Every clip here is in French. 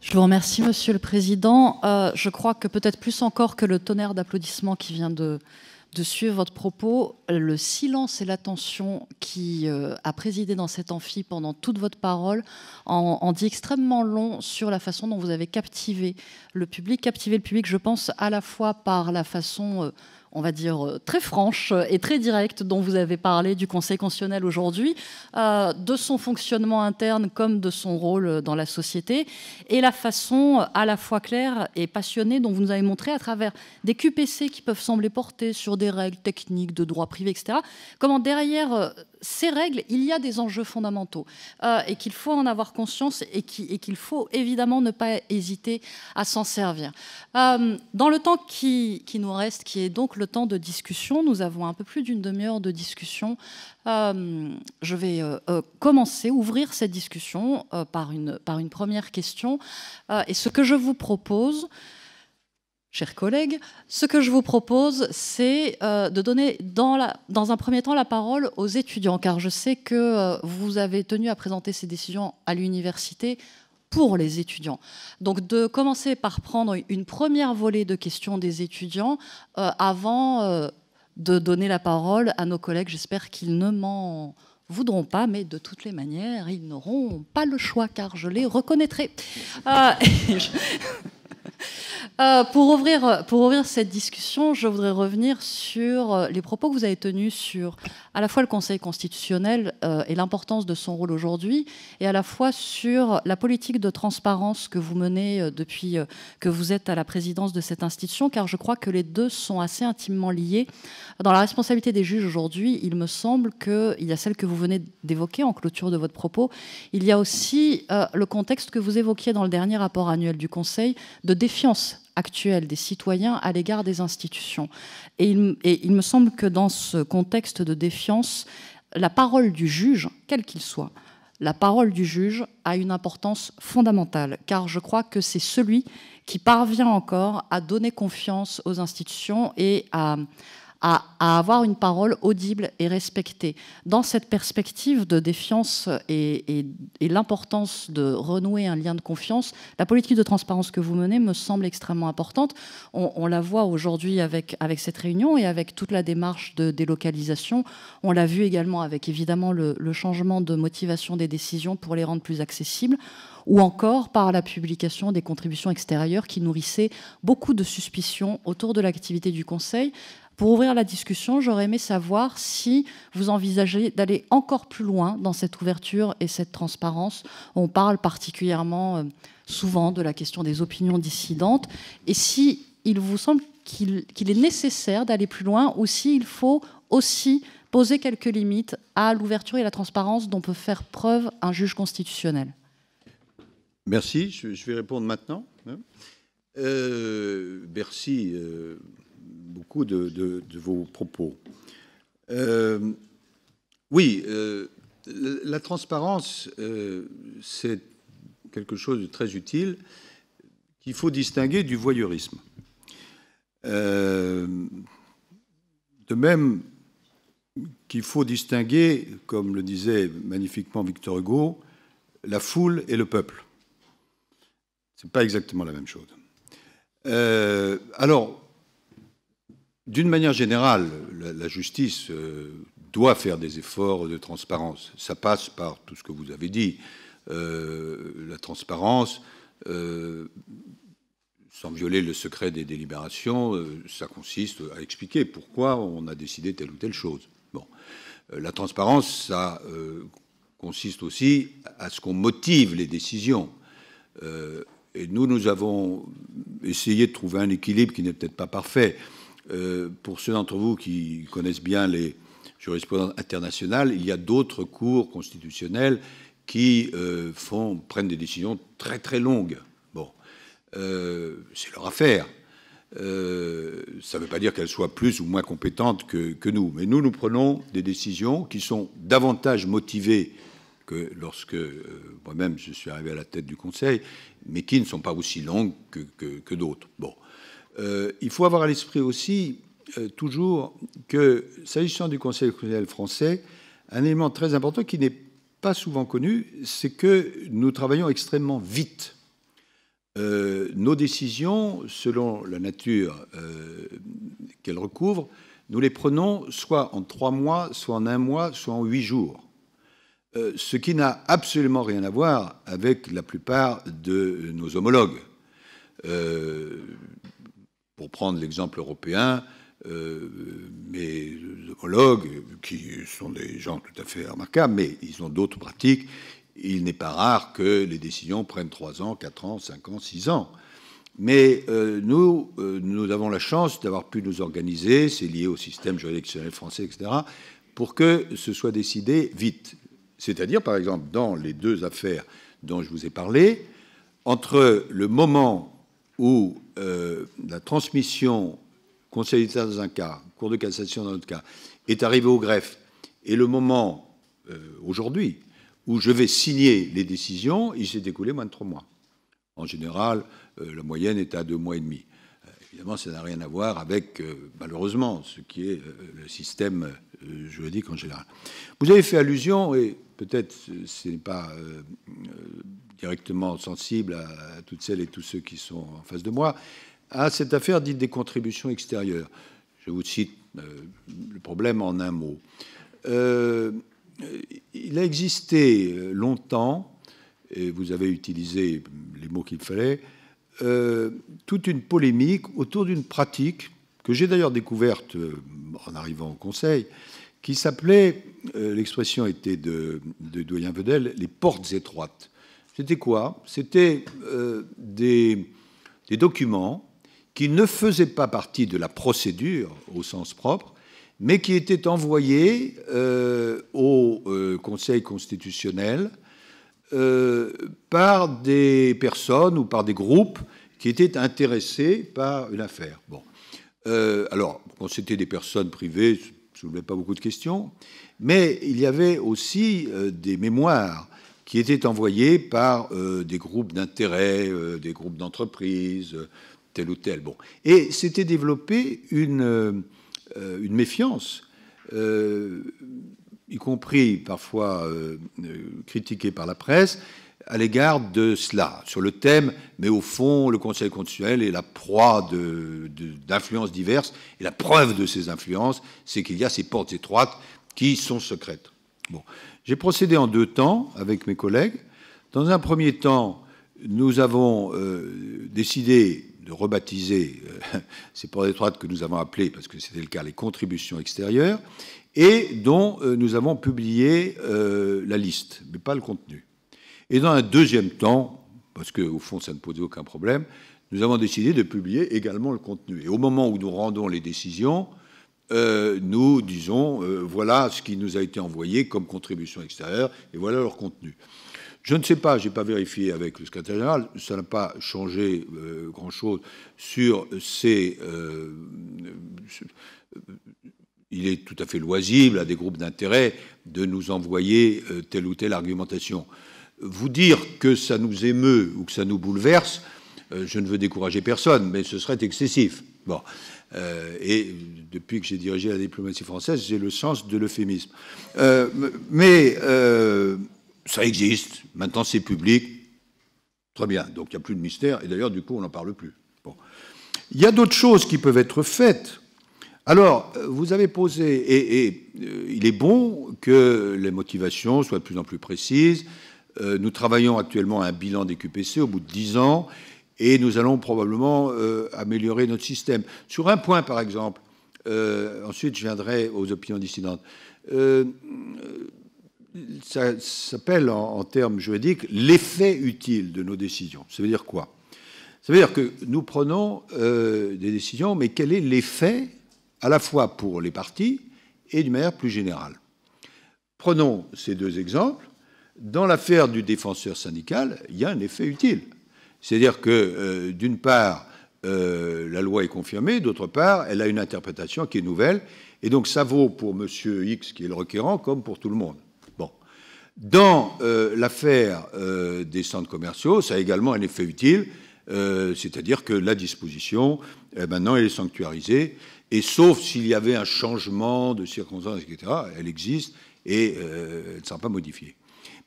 Je vous remercie, Monsieur le Président. Euh, je crois que peut-être plus encore que le tonnerre d'applaudissements qui vient de, suivre votre propos, le silence et l'attention qui euh, a présidé dans cet amphi pendant toute votre parole en, dit extrêmement long sur la façon dont vous avez captivé le public, captivé le public, je pense, à la fois par la façon... Euh, on va dire, euh, très franche et très directe dont vous avez parlé du Conseil constitutionnel aujourd'hui, euh, de son fonctionnement interne comme de son rôle dans la société, et la façon à la fois claire et passionnée dont vous nous avez montré à travers des QPC qui peuvent sembler porter sur des règles techniques de droit privé, etc., comment derrière euh, ces règles, il y a des enjeux fondamentaux euh, et qu'il faut en avoir conscience et qu'il faut évidemment ne pas hésiter à s'en servir. Euh, dans le temps qui, nous reste, qui est donc le temps de discussion, nous avons un peu plus d'une demi-heure de discussion. Euh, je vais commencer, ouvrir cette discussion par, une, par une première question. et ce que je vous propose, chers collègues, ce que je vous propose, c'est euh, de donner dans, la, dans, un premier temps la parole aux étudiants, car je sais que euh, vous avez tenu à présenter ces décisions à l'université pour les étudiants. Donc de commencer par prendre une première volée de questions des étudiants euh, avant de donner la parole à nos collègues. J'espère qu'ils ne m'en voudront pas, mais de toutes les manières, ils n'auront pas le choix, car je les reconnaîtrai. Euh, pour, ouvrir, pour ouvrir cette discussion, je voudrais revenir sur euh, les propos que vous avez tenus sur à la fois le Conseil constitutionnel euh, et l'importance de son rôle aujourd'hui, et à la fois sur la politique de transparence que vous menez euh, depuis que vous êtes à la présidence de cette institution, car je crois que les deux sont assez intimement liés. Dans la responsabilité des juges aujourd'hui, il me semble qu'il y a celle que vous venez d'évoquer en clôture de votre propos, il y a aussi le contexte que vous évoquiez dans le dernier rapport annuel du Conseil de défiance actuelle des citoyens à l'égard des institutions. Et il, et il, me semble que dans ce contexte de défiance, la parole du juge, quel qu'il soit, la parole du juge a une importance fondamentale, car je crois que c'est celui qui parvient encore à donner confiance aux institutions et à, à, avoir une parole audible et respectée. Dans cette perspective de défiance et, l'importance de renouer un lien de confiance, la politique de transparence que vous menez me semble extrêmement importante. On, la voit aujourd'hui avec, avec cette réunion et avec toute la démarche de délocalisation. On l'a vu également avec évidemment le, le changement de motivation des décisions pour les rendre plus accessibles ou encore par la publication des contributions extérieures qui nourrissaient beaucoup de suspicions autour de l'activité du Conseil, pour ouvrir la discussion, j'aurais aimé savoir si vous envisagez d'aller encore plus loin dans cette ouverture et cette transparence. On parle particulièrement euh, souvent de la question des opinions dissidentes et si il vous semble qu'il est nécessaire d'aller plus loin ou s'il faut aussi poser quelques limites à l'ouverture et la transparence dont peut faire preuve un juge constitutionnel Merci, je vais répondre maintenant. Hein. Euh, merci. Euh, beaucoup de, vos propos. Euh, oui, euh, la transparence, euh, c'est quelque chose de très utile qu'il faut distinguer du voyeurisme. de même qu'il faut distinguer, comme le disait magnifiquement Victor Hugo, la foule et le peuple. Ce n'est pas exactement la même chose. alors, d'une manière générale, la, justice euh, doit faire des efforts de transparence. Ça passe par tout ce que vous avez dit, euh, la transparence, euh, sans violer le secret des délibérations, ça consiste à expliquer pourquoi on a décidé telle ou telle chose. Bon. la transparence, ça consiste aussi à ce qu'on motive les décisions. et nous, nous avons essayé de trouver un équilibre qui n'est peut-être pas parfait. Euh, pour ceux d'entre vous qui connaissent bien les jurisprudences internationales, il y a d'autres cours constitutionnels qui euh, font, prennent des décisions très très longues. Bon, euh, c'est leur affaire. ça ne veut pas dire qu'elles soient plus ou moins compétentes que, nous, mais nous, nous prenons des décisions qui sont davantage motivées que lorsque moi-même je suis arrivé à la tête du Conseil, mais qui ne sont pas aussi longues que, que d'autres. Bon. Euh, il faut avoir à l'esprit aussi, euh, toujours, que s'agissant du Conseil criminel français, un élément très important qui n'est pas souvent connu, c'est que nous travaillons extrêmement vite. Euh, nos décisions, selon la nature qu'elles recouvrent, nous les prenons soit en trois mois, soit en un mois, soit en huit jours. ce qui n'a absolument rien à voir avec la plupart de nos homologues. Euh, pour prendre l'exemple européen, euh, mes homologues, qui sont des gens tout à fait remarquables, mais ils ont d'autres pratiques, il n'est pas rare que les décisions prennent 3 ans, 4 ans, 5 ans, 6 ans. Mais euh, nous, euh, nous avons la chance d'avoir pu nous organiser, c'est lié au système juridictionnel français, etc., pour que ce soit décidé vite. C'est-à-dire, par exemple, dans les deux affaires dont je vous ai parlé, entre le moment où euh, la transmission Conseil d'État dans un cas, Cour de cassation dans autre cas, est arrivée au greffe, et le moment, euh, aujourd'hui, où je vais signer les décisions, il s'est écoulé moins de trois mois. En général, euh, la moyenne est à deux mois et demi. évidemment, ça n'a rien à voir avec, malheureusement, ce qui est le système juridique en général. Vous avez fait allusion, et peut-être ce n'est pas euh, euh, directement sensible à, toutes celles et tous ceux qui sont en face de moi, à cette affaire dite des contributions extérieures. Je vous cite euh, le problème en un mot. il a existé longtemps, et vous avez utilisé les mots qu'il fallait, toute une polémique autour d'une pratique que j'ai d'ailleurs découverte en arrivant au Conseil, qui s'appelait, euh, l'expression était de, Doyen Vedel, les portes étroites. C'était quoi C'était euh, des, documents qui ne faisaient pas partie de la procédure au sens propre, mais qui étaient envoyés euh, au Conseil constitutionnel par des personnes ou par des groupes qui étaient intéressés par une affaire. Bon. alors, quand c'était des personnes privées, soulevait pas beaucoup de questions, mais il y avait aussi euh, des mémoires qui étaient envoyés par euh, des groupes d'intérêt, euh, des groupes d'entreprises, tel ou tel. Bon. Et c'était développé une, une méfiance, y compris parfois critiquée par la presse, à l'égard de cela, sur le thème, mais au fond, le Conseil constitutionnel est la proie d'influences diverses, et la preuve de ces influences, c'est qu'il y a ces portes étroites qui sont secrètes. Bon. J'ai procédé en deux temps avec mes collègues. Dans un premier temps, nous avons euh, décidé de rebaptiser euh, ces portes étroites que nous avons appelées, parce que c'était le cas, les contributions extérieures, et dont euh, nous avons publié la liste, mais pas le contenu. Et dans un deuxième temps, parce qu'au fond, ça ne posait aucun problème, nous avons décidé de publier également le contenu. Et au moment où nous rendons les décisions, euh, nous disons, euh, voilà ce qui nous a été envoyé comme contribution extérieure, et voilà leur contenu. Je ne sais pas, je n'ai pas vérifié avec le secrétaire général, ça n'a pas changé euh, grand-chose sur ces... il est tout à fait loisible à des groupes d'intérêt de nous envoyer telle ou telle argumentation. Vous dire que ça nous émeut ou que ça nous bouleverse, euh, je ne veux décourager personne, mais ce serait excessif. Bon. Euh, et depuis que j'ai dirigé la diplomatie française, j'ai le sens de l'euphémisme. Euh, mais ça existe. Maintenant, c'est public. Très bien. Donc, il n'y a plus de mystère. Et d'ailleurs, du coup, on n'en parle plus. Bon. Il y a d'autres choses qui peuvent être faites. Alors, vous avez posé, et, et il est bon que les motivations soient de plus en plus précises, euh, nous travaillons actuellement à un bilan des QPC au bout de 10 ans et nous allons probablement euh, améliorer notre système. Sur un point, par exemple, euh, ensuite je viendrai aux opinions dissidentes. ça s'appelle en, en, termes juridiques l'effet utile de nos décisions. Ça veut dire quoi Ça veut dire que nous prenons des décisions, mais quel est l'effet à la fois pour les partis et d'une manière plus générale Prenons ces deux exemples dans l'affaire du défenseur syndical, il y a un effet utile. C'est-à-dire que, euh, d'une part, euh, la loi est confirmée, d'autre part, elle a une interprétation qui est nouvelle, et donc ça vaut pour M. X, qui est le requérant, comme pour tout le monde. Bon. Dans euh, l'affaire des centres commerciaux, ça a également un effet utile, c'est-à-dire que la disposition, maintenant, elle est sanctuarisée, et sauf s'il y avait un changement de circonstances, etc., elle existe, et euh, elle ne sera pas modifiée.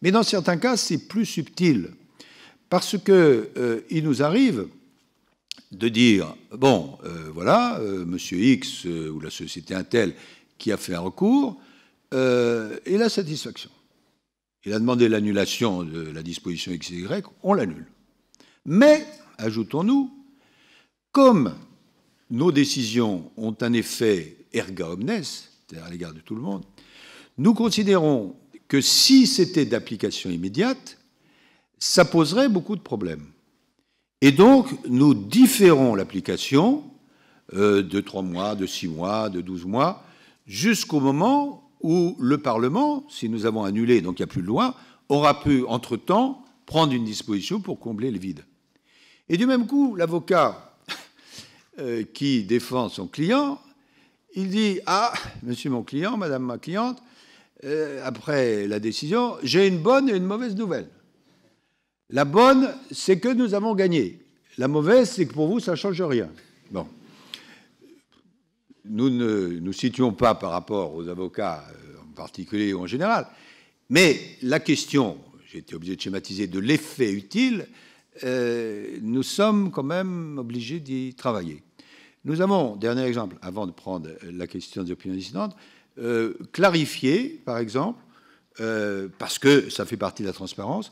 Mais dans certains cas, c'est plus subtil, parce que euh, il nous arrive de dire, bon, euh, voilà, euh, Monsieur X ou la société Intel qui a fait un recours, et la satisfaction. Il a demandé l'annulation de la disposition XY, on l'annule. Mais, ajoutons-nous, comme nos décisions ont un effet erga omnes, c'est-à-dire à l'égard de tout le monde, nous considérons que si c'était d'application immédiate, ça poserait beaucoup de problèmes. Et donc, nous différons l'application euh, de trois mois, de six mois, de 12 mois, jusqu'au moment où le Parlement, si nous avons annulé, donc il n'y a plus de loi, aura pu, entre-temps, prendre une disposition pour combler le vide. Et du même coup, l'avocat euh, qui défend son client, il dit, ah, monsieur mon client, madame ma cliente, euh, après la décision, j'ai une bonne et une mauvaise nouvelle. La bonne, c'est que nous avons gagné. La mauvaise, c'est que pour vous, ça ne change rien. Bon. Nous ne nous situons pas par rapport aux avocats euh, en particulier ou en général, mais la question, j'ai été obligé de schématiser, de l'effet utile, euh, nous sommes quand même obligés d'y travailler. Nous avons, dernier exemple, avant de prendre la question des opinions dissidentes, euh, clarifier, par exemple, euh, parce que ça fait partie de la transparence,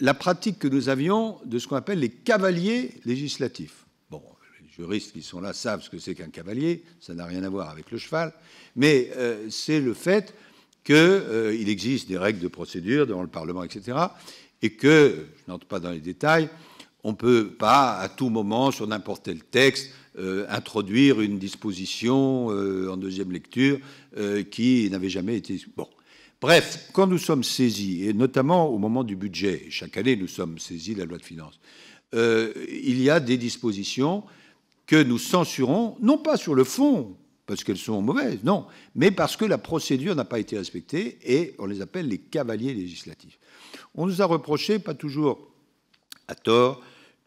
la pratique que nous avions de ce qu'on appelle les cavaliers législatifs. Bon, les juristes qui sont là savent ce que c'est qu'un cavalier, ça n'a rien à voir avec le cheval, mais euh, c'est le fait qu'il existe des règles de procédure devant le Parlement, etc., et que, je n'entre pas dans les détails, on ne peut pas à tout moment, sur n'importe quel texte, euh, introduire une disposition euh, en deuxième lecture euh, qui n'avait jamais été. Bon. Bref, quand nous sommes saisis, et notamment au moment du budget, chaque année nous sommes saisis de la loi de finances, il y a des dispositions que nous censurons, non pas sur le fond, parce qu'elles sont mauvaises, non, mais parce que la procédure n'a pas été respectée et on les appelle les cavaliers législatifs. On nous a reproché, pas toujours à tort,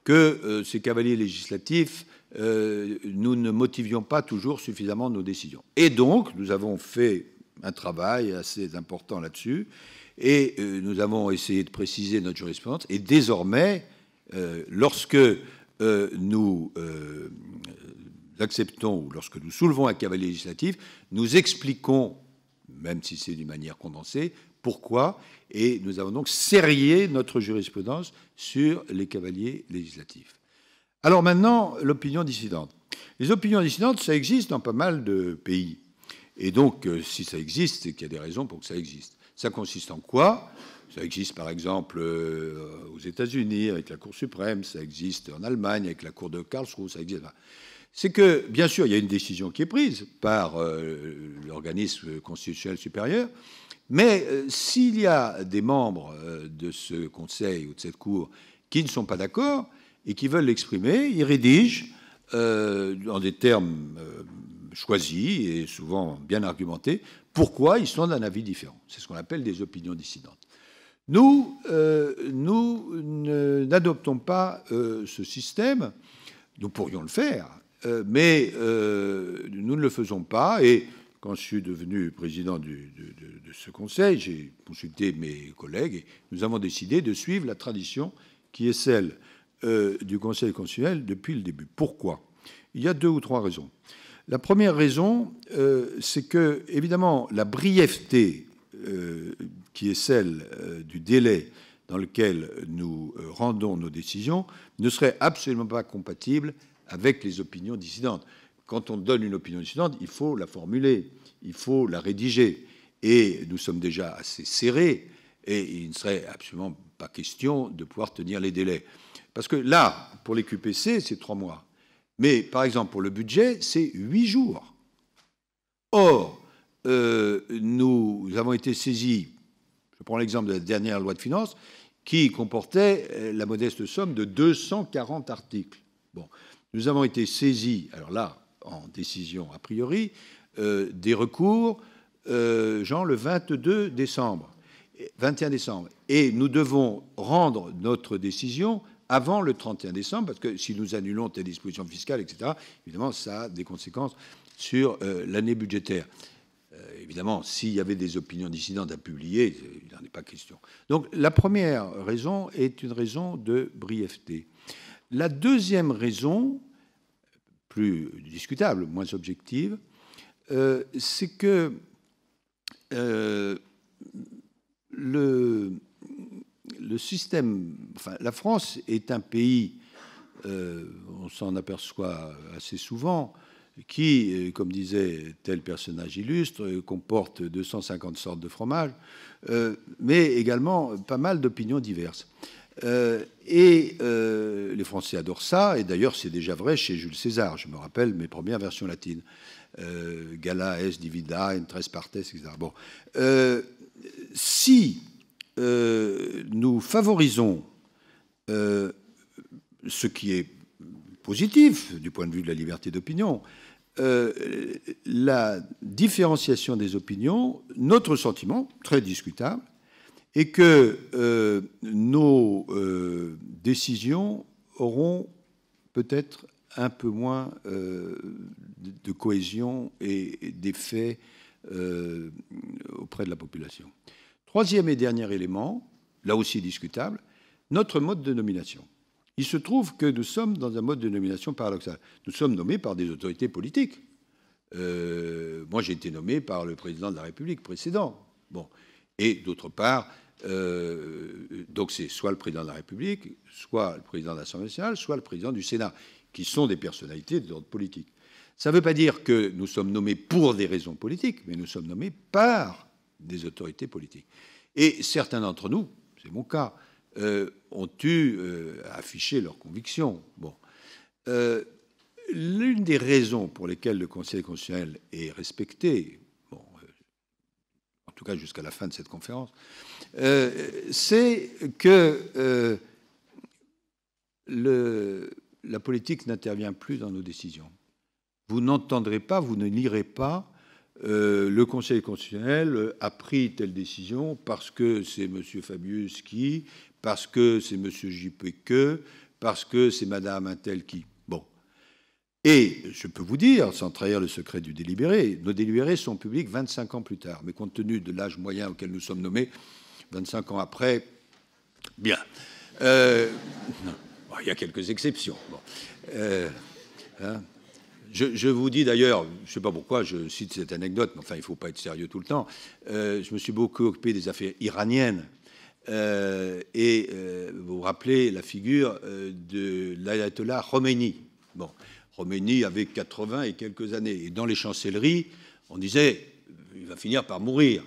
que ces cavaliers législatifs euh, nous ne motivions pas toujours suffisamment nos décisions. Et donc, nous avons fait un travail assez important là-dessus, et euh, nous avons essayé de préciser notre jurisprudence, et désormais, euh, lorsque nous acceptons ou lorsque nous soulevons un cavalier législatif, nous expliquons, même si c'est d'une manière condensée, pourquoi, et nous avons donc serré notre jurisprudence sur les cavaliers législatifs. Alors maintenant, l'opinion dissidente. Les opinions dissidentes, ça existe dans pas mal de pays. Et donc, euh, si ça existe, c'est qu'il y a des raisons pour que ça existe. Ça consiste en quoi Ça existe par exemple euh, aux États-Unis avec la Cour suprême, ça existe en Allemagne avec la Cour de Karlsruhe, ça existe. C'est que, bien sûr, il y a une décision qui est prise par euh, l'organisme constitutionnel supérieur, mais s'il y a des membres de ce Conseil ou de cette Cour qui ne sont pas d'accord, et qui veulent l'exprimer, ils rédigent dans euh, des termes euh, choisis et souvent bien argumentés pourquoi ils sont d'un avis différent. C'est ce qu'on appelle des opinions dissidentes. Nous, euh, nous n'adoptons pas ce système. Nous pourrions le faire, mais nous ne le faisons pas. Et quand je suis devenu président de, de, ce conseil, j'ai consulté mes collègues et nous avons décidé de suivre la tradition qui est celle euh, du Conseil constitutionnel depuis le début. Pourquoi Il y a deux ou trois raisons. La première raison, euh, c'est que, évidemment, la brièveté euh, qui est celle du délai dans lequel nous rendons nos décisions ne serait absolument pas compatible avec les opinions dissidentes. Quand on donne une opinion dissidente, il faut la formuler, il faut la rédiger. Et nous sommes déjà assez serrés et il ne serait absolument pas question de pouvoir tenir les délais. Parce que là, pour les QPC, c'est trois mois. Mais par exemple, pour le budget, c'est huit jours. Or, euh, nous avons été saisis, je prends l'exemple de la dernière loi de finances, qui comportait euh, la modeste somme de 240 articles. Bon, nous avons été saisis, alors là, en décision a priori, euh, des recours, euh, genre le 22 décembre, 21 décembre. Et nous devons rendre notre décision avant le 31 décembre, parce que si nous annulons telle disposition fiscale, etc., évidemment, ça a des conséquences sur euh, l'année budgétaire. Euh, évidemment, s'il y avait des opinions dissidentes à publier, il n'en est pas question. Donc la première raison est une raison de brièveté. La deuxième raison, plus discutable, moins objective, euh, c'est que le, le système, enfin, la France est un pays, euh, on s'en aperçoit assez souvent, qui, euh, comme disait tel personnage illustre, euh, comporte 250 sortes de fromages, mais également pas mal d'opinions diverses. et les Français adorent ça, et d'ailleurs c'est déjà vrai chez Jules César, je me rappelle mes premières versions latines, Gala, es divida, in tres partes, etc. Bon. si euh, nous favorisons euh, ce qui est positif du point de vue de la liberté d'opinion, euh, la différenciation des opinions, notre sentiment, très discutable, est que nos décisions auront peut-être un peu moins de cohésion et d'effet auprès de la population. Troisième et dernier élément, là aussi discutable, notre mode de nomination. Il se trouve que nous sommes dans un mode de nomination paradoxal. Nous sommes nommés par des autorités politiques. Euh, moi, j'ai été nommé par le président de la République précédent. Bon. Et d'autre part, euh, donc c'est soit le président de la République, soit le président de l'Assemblée nationale, soit le président du Sénat, qui sont des personnalités de l'ordre politique. Ça ne veut pas dire que nous sommes nommés pour des raisons politiques, mais nous sommes nommés par des autorités politiques. Et certains d'entre nous, c'est mon cas, euh, ont eu euh, à affiché leurs convictions. Bon. Euh, l'une des raisons pour lesquelles le Conseil constitutionnel est respecté, bon, en tout cas jusqu'à la fin de cette conférence, c'est que la politique n'intervient plus dans nos décisions. Vous n'entendrez pas, vous ne lirez pas euh, le Conseil constitutionnel euh, a pris telle décision parce que c'est M. Fabius qui, parce que c'est M. jp que, parce que c'est Madame Intel qui. Bon. Et je peux vous dire, sans trahir le secret du délibéré, nos délibérés sont publics 25 ans plus tard. Mais compte tenu de l'âge moyen auquel nous sommes nommés, 25 ans après, bien. Euh, il y a quelques exceptions. Bon. hein. Je, vous dis d'ailleurs, je ne sais pas pourquoi je cite cette anecdote, mais enfin, il ne faut pas être sérieux tout le temps. Euh, je me suis beaucoup occupé des affaires iraniennes. Euh, et euh, vous vous rappelez la figure de l'ayatollah Khomeini. Bon, Khomeini avait 80 et quelques années. Et dans les chancelleries, on disait il va finir par mourir.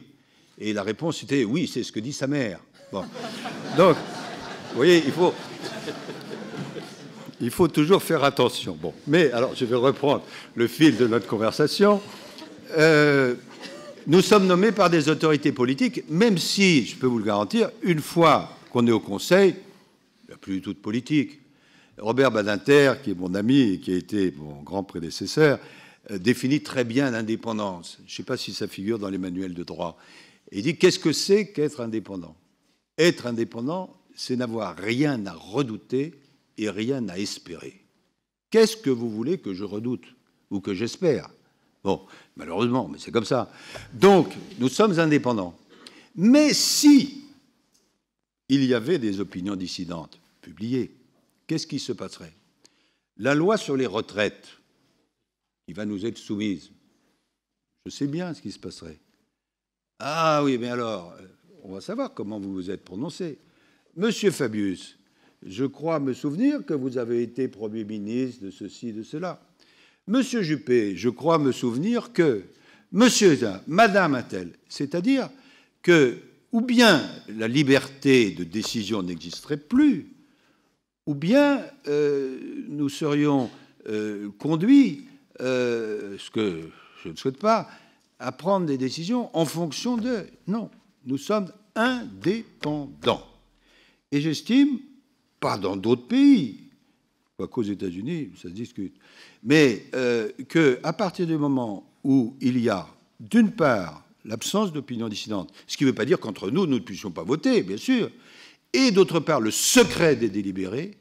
Et la réponse était oui, c'est ce que dit sa mère. Bon. Donc, vous voyez, il faut il faut toujours faire attention. Bon, mais alors je vais reprendre le fil de notre conversation. Euh, nous sommes nommés par des autorités politiques, même si, je peux vous le garantir, une fois qu'on est au Conseil, il n'y a plus du tout de politique. Robert Badinter, qui est mon ami et qui a été mon grand prédécesseur, euh, définit très bien l'indépendance. Je ne sais pas si ça figure dans les manuels de droit. Il dit qu'est-ce que c'est qu'être indépendant Être indépendant, c'est n'avoir rien à redouter et rien à espérer. Qu'est-ce que vous voulez que je redoute ou que j'espère Bon, malheureusement, mais c'est comme ça. Donc, nous sommes indépendants. Mais si il y avait des opinions dissidentes publiées, qu'est-ce qui se passerait La loi sur les retraites, qui va nous être soumise, je sais bien ce qui se passerait. Ah oui, mais alors, on va savoir comment vous vous êtes prononcé. Monsieur Fabius, je crois me souvenir que vous avez été Premier ministre de ceci, de cela. Monsieur Juppé, je crois me souvenir que Monsieur, Madame Attel, c'est-à-dire que ou bien la liberté de décision n'existerait plus, ou bien euh, nous serions euh, conduits, euh, ce que je ne souhaite pas, à prendre des décisions en fonction de... Non, nous sommes indépendants. Et j'estime pas dans d'autres pays, qu'aux États-Unis, ça se discute, mais euh, qu'à partir du moment où il y a, d'une part, l'absence d'opinion dissidente, ce qui ne veut pas dire qu'entre nous, nous ne puissions pas voter, bien sûr, et d'autre part, le secret des délibérés,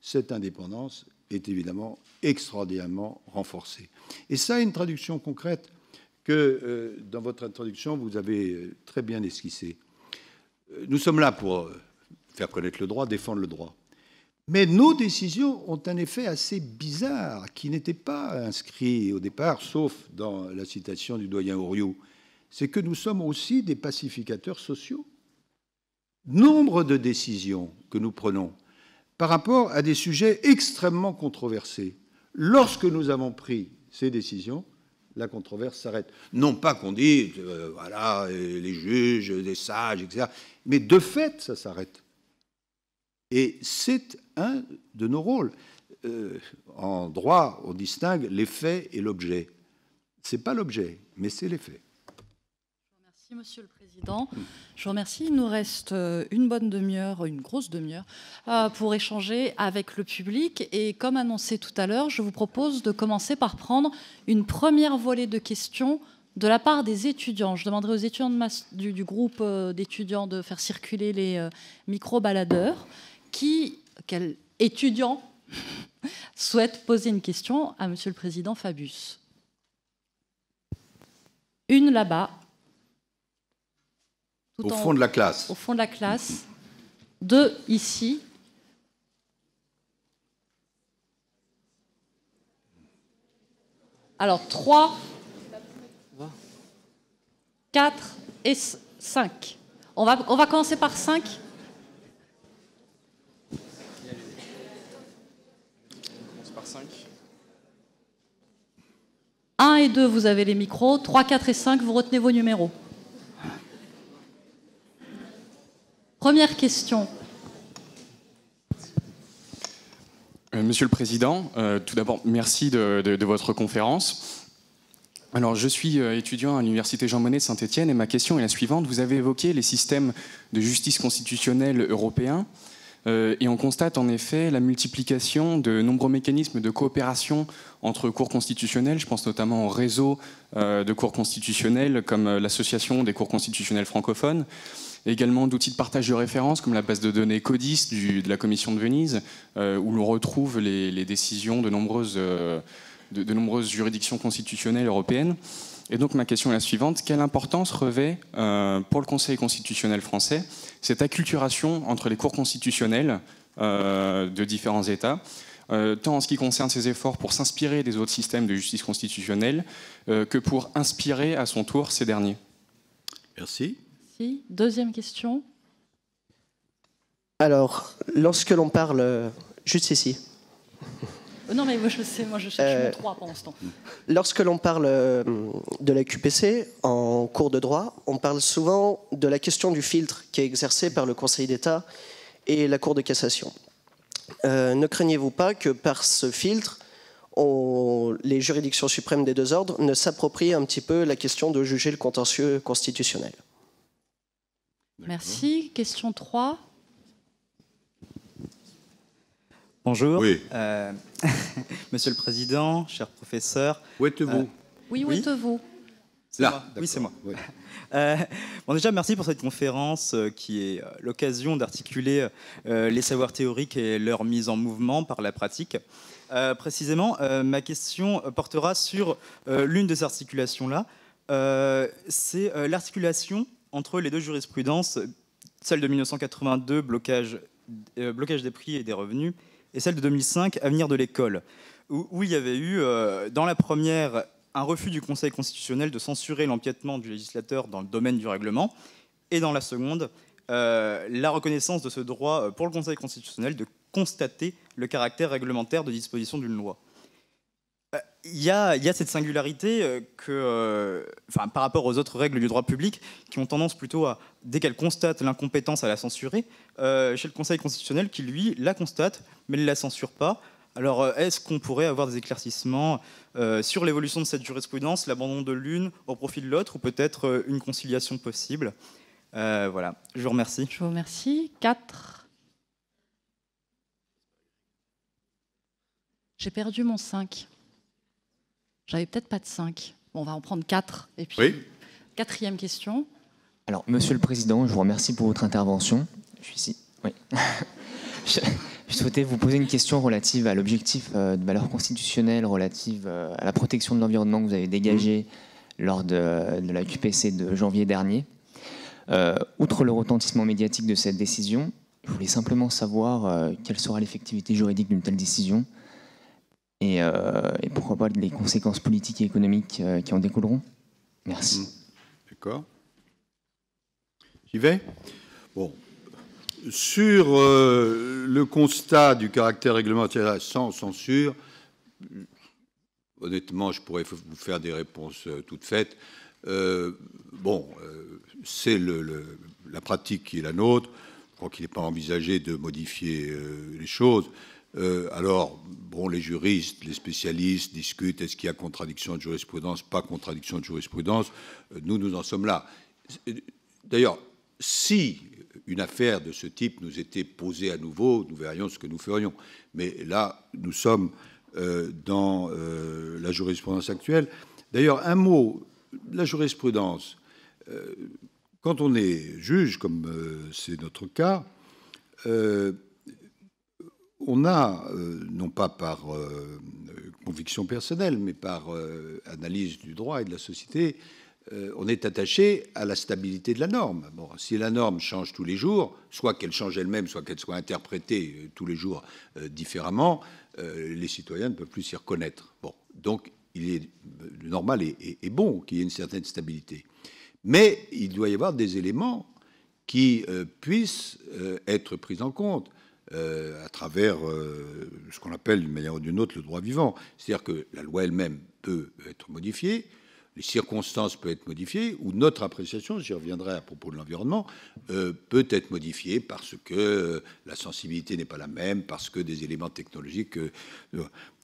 cette indépendance est évidemment extraordinairement renforcée. Et ça, une traduction concrète que, euh, dans votre introduction, vous avez euh, très bien esquissée. Nous sommes là pour faire connaître le droit, défendre le droit. Mais nos décisions ont un effet assez bizarre qui n'était pas inscrit au départ, sauf dans la citation du doyen Oriot. C'est que nous sommes aussi des pacificateurs sociaux. Nombre de décisions que nous prenons par rapport à des sujets extrêmement controversés. Lorsque nous avons pris ces décisions, la controverse s'arrête. Non pas qu'on dise, euh, voilà, euh, les juges, les sages, etc. Mais de fait, ça s'arrête. Et c'est un de nos rôles. Euh, en droit, on distingue l'effet et l'objet. Ce n'est pas l'objet, mais c'est l'effet. Merci, Monsieur le Président. Je vous remercie. Il nous reste euh, une bonne demi-heure, une grosse demi-heure, euh, pour échanger avec le public. Et comme annoncé tout à l'heure, je vous propose de commencer par prendre une première volée de questions de la part des étudiants. Je demanderai aux étudiants du, du, groupe d'étudiants de faire circuler les micro-baladeurs qui, quel étudiant souhaite poser une question à Monsieur le Président Fabius Une là-bas. Au fond de la classe. Au fond de la classe. Deux ici. Alors trois, quatre et cinq. On va, on va commencer par cinq. Un 1 et 2, vous avez les micros. 3, 4 et 5, vous retenez vos numéros. Première question. Euh, Monsieur le Président, euh, tout d'abord, merci de, votre conférence. Alors, je suis euh, étudiant à l'Université Jean Monnet de Saint-Etienne et ma question est la suivante. Vous avez évoqué les systèmes de justice constitutionnelle européens. Euh, et on constate en effet la multiplication de nombreux mécanismes de coopération entre cours constitutionnels. Je pense notamment au réseau euh, de cours constitutionnels comme euh, l'association des cours constitutionnels francophones également d'outils de partage de références comme la base de données CODIS de la Commission de Venise, où l'on retrouve les, décisions de nombreuses juridictions constitutionnelles européennes. Et donc ma question est la suivante, quelle importance revêt euh, pour le Conseil constitutionnel français cette acculturation entre les cours constitutionnels euh, de différents États euh, tant en ce qui concerne ses efforts pour s'inspirer des autres systèmes de justice constitutionnelle que pour inspirer à son tour ces derniers. Merci. Merci. Deuxième question. Alors, lorsque l'on parle, juste ici, euh, non, mais moi je, sais, moi, je euh, Lorsque l'on parle euh, de la QPC en cours de droit, on parle souvent de la question du filtre qui est exercé par le Conseil d'État et la Cour de cassation. ne craignez-vous pas que par ce filtre, les juridictions suprêmes des deux ordres ne s'approprient un petit peu la question de juger le contentieux constitutionnel Merci. Question 3. Bonjour. Euh, Monsieur le Président, cher professeur. Où êtes-vous euh, Oui, où êtes-vous Là. Oui, c'est moi. Euh, bon, déjà, merci pour cette conférence qui est l'occasion d'articuler les savoirs théoriques et leur mise en mouvement par la pratique. précisément, ma question portera sur l'une de ces articulations-là. c'est l'articulation entre les deux jurisprudences, celle de 1982, blocage des prix et des revenus, et celle de 2005, Avenir de l'école, où, il y avait eu, euh, dans la première, un refus du Conseil constitutionnel de censurer l'empiètement du législateur dans le domaine du règlement, et dans la seconde, euh, la reconnaissance de ce droit euh, pour le Conseil constitutionnel de constater le caractère réglementaire de disposition d'une loi il y, a, cette singularité euh, que, euh, enfin, par rapport aux autres règles du droit public qui ont tendance plutôt à, dès qu'elles constatent l'incompétence, à la censurer, euh, chez le Conseil constitutionnel qui, lui, la constate, mais ne la censure pas. Alors, est-ce qu'on pourrait avoir des éclaircissements sur l'évolution de cette jurisprudence, l'abandon de l'une au profit de l'autre, ou peut-être une conciliation possible Voilà, je vous remercie. Je vous remercie. Quatre. J'ai perdu mon cinq. J'avais peut-être pas de 5. on va en prendre quatre. Et puis, quatrième question. Alors, Monsieur le Président, je vous remercie pour votre intervention. Je suis ici. Oui. je, souhaitais vous poser une question relative à l'objectif euh, de valeur constitutionnelle relative euh, à la protection de l'environnement que vous avez dégagé mm-hmm. lors de, la QPC de janvier dernier. Euh, outre le retentissement médiatique de cette décision, je voulais simplement savoir quelle sera l'effectivité juridique d'une telle décision euh, et, pourquoi pas les conséquences politiques et économiques euh, qui en découleront. Merci. Mmh. D'accord. J'y vais Bon. Sur euh, le constat du caractère réglementaire sans censure, honnêtement, je pourrais vous faire des réponses toutes faites. bon, c'est la pratique qui est la nôtre. Je crois qu'il n'est pas envisagé de modifier les choses. Euh, alors, bon, les juristes, les spécialistes discutent, est-ce qu'il y a contradiction de jurisprudence, pas contradiction de jurisprudence euh, Nous, nous en sommes là. D'ailleurs, si une affaire de ce type nous était posée à nouveau, nous verrions ce que nous ferions. Mais là, nous sommes euh, dans la jurisprudence actuelle. D'ailleurs, un mot, la jurisprudence. quand on est juge, comme c'est notre cas, on a, euh, non pas par euh, conviction personnelle, mais par euh, analyse du droit et de la société, on est attaché à la stabilité de la norme. Bon, si la norme change tous les jours, soit qu'elle change elle-même, soit qu'elle soit interprétée tous les jours différemment, les citoyens ne peuvent plus s'y reconnaître. Bon, donc il est normal et, bon qu'il y ait une certaine stabilité. Mais il doit y avoir des éléments qui puissent être pris en compte. Euh, à travers euh, ce qu'on appelle d'une manière ou d'une autre le droit vivant. C'est-à-dire que la loi elle-même peut être modifiée, les circonstances peuvent être modifiées, ou notre appréciation, j'y reviendrai à propos de l'environnement, euh, peut être modifiée parce que la sensibilité n'est pas la même, parce que des éléments technologiques.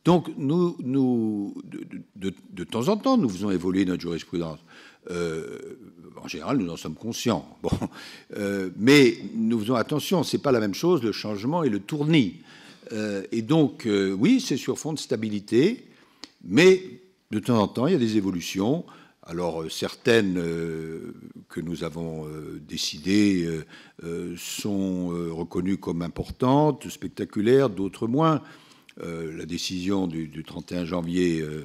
donc, nous, de temps en temps, nous faisons évoluer notre jurisprudence. Euh, en général, nous en sommes conscients. Bon. Euh, mais nous faisons attention, ce n'est pas la même chose, le changement et le tournis. Euh, et donc, oui, c'est sur fond de stabilité, mais de temps en temps, il y a des évolutions. Alors certaines que nous avons décidées sont reconnues comme importantes, spectaculaires, d'autres moins. Euh, la décision du, 31 janvier euh,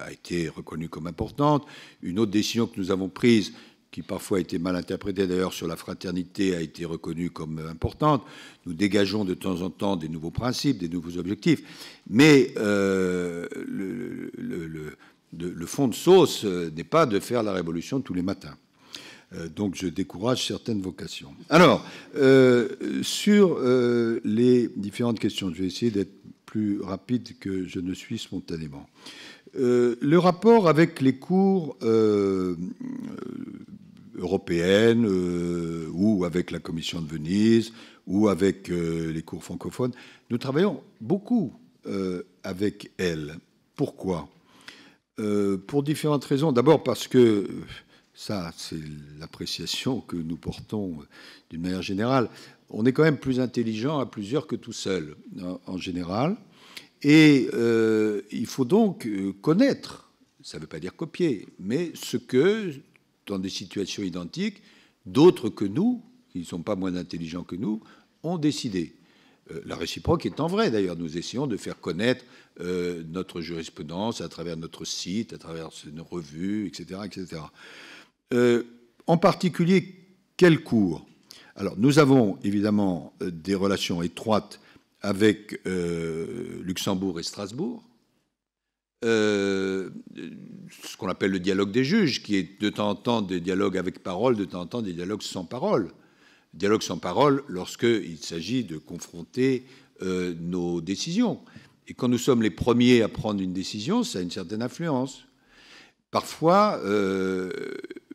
a été reconnue comme importante. Une autre décision que nous avons prise qui parfois a été mal interprétée d'ailleurs sur la fraternité, a été reconnue comme importante. Nous dégageons de temps en temps des nouveaux principes, des nouveaux objectifs, mais euh, le, fond de sauce n'est pas de faire la révolution tous les matins. donc je décourage certaines vocations. Alors, sur les différentes questions, je vais essayer d'être plus rapide que je ne suis spontanément. Euh, le rapport avec les cours euh, euh, européennes ou avec la Commission de Venise ou avec les cours francophones, nous travaillons beaucoup avec elles. Pourquoi Pour différentes raisons. D'abord parce que ça, c'est l'appréciation que nous portons d'une manière générale on est quand même plus intelligent à plusieurs que tout seul, en, général. Et euh, il faut donc euh, connaître, ça ne veut pas dire copier, mais ce que, dans des situations identiques, d'autres que nous, qui ne sont pas moins intelligents que nous, ont décidé. Euh, la réciproque étant vraie, d'ailleurs, nous essayons de faire connaître notre jurisprudence à travers notre site, à travers nos revues, etc. etc. en particulier, quel cours alors nous avons évidemment euh, des relations étroites avec euh, Luxembourg et Strasbourg. Euh, ce qu'on appelle le dialogue des juges, qui est de temps en temps des dialogues avec parole, de temps en temps des dialogues sans parole. Dialogue sans parole lorsqu'il s'agit de confronter nos décisions. Et quand nous sommes les premiers à prendre une décision, ça a une certaine influence. Parfois,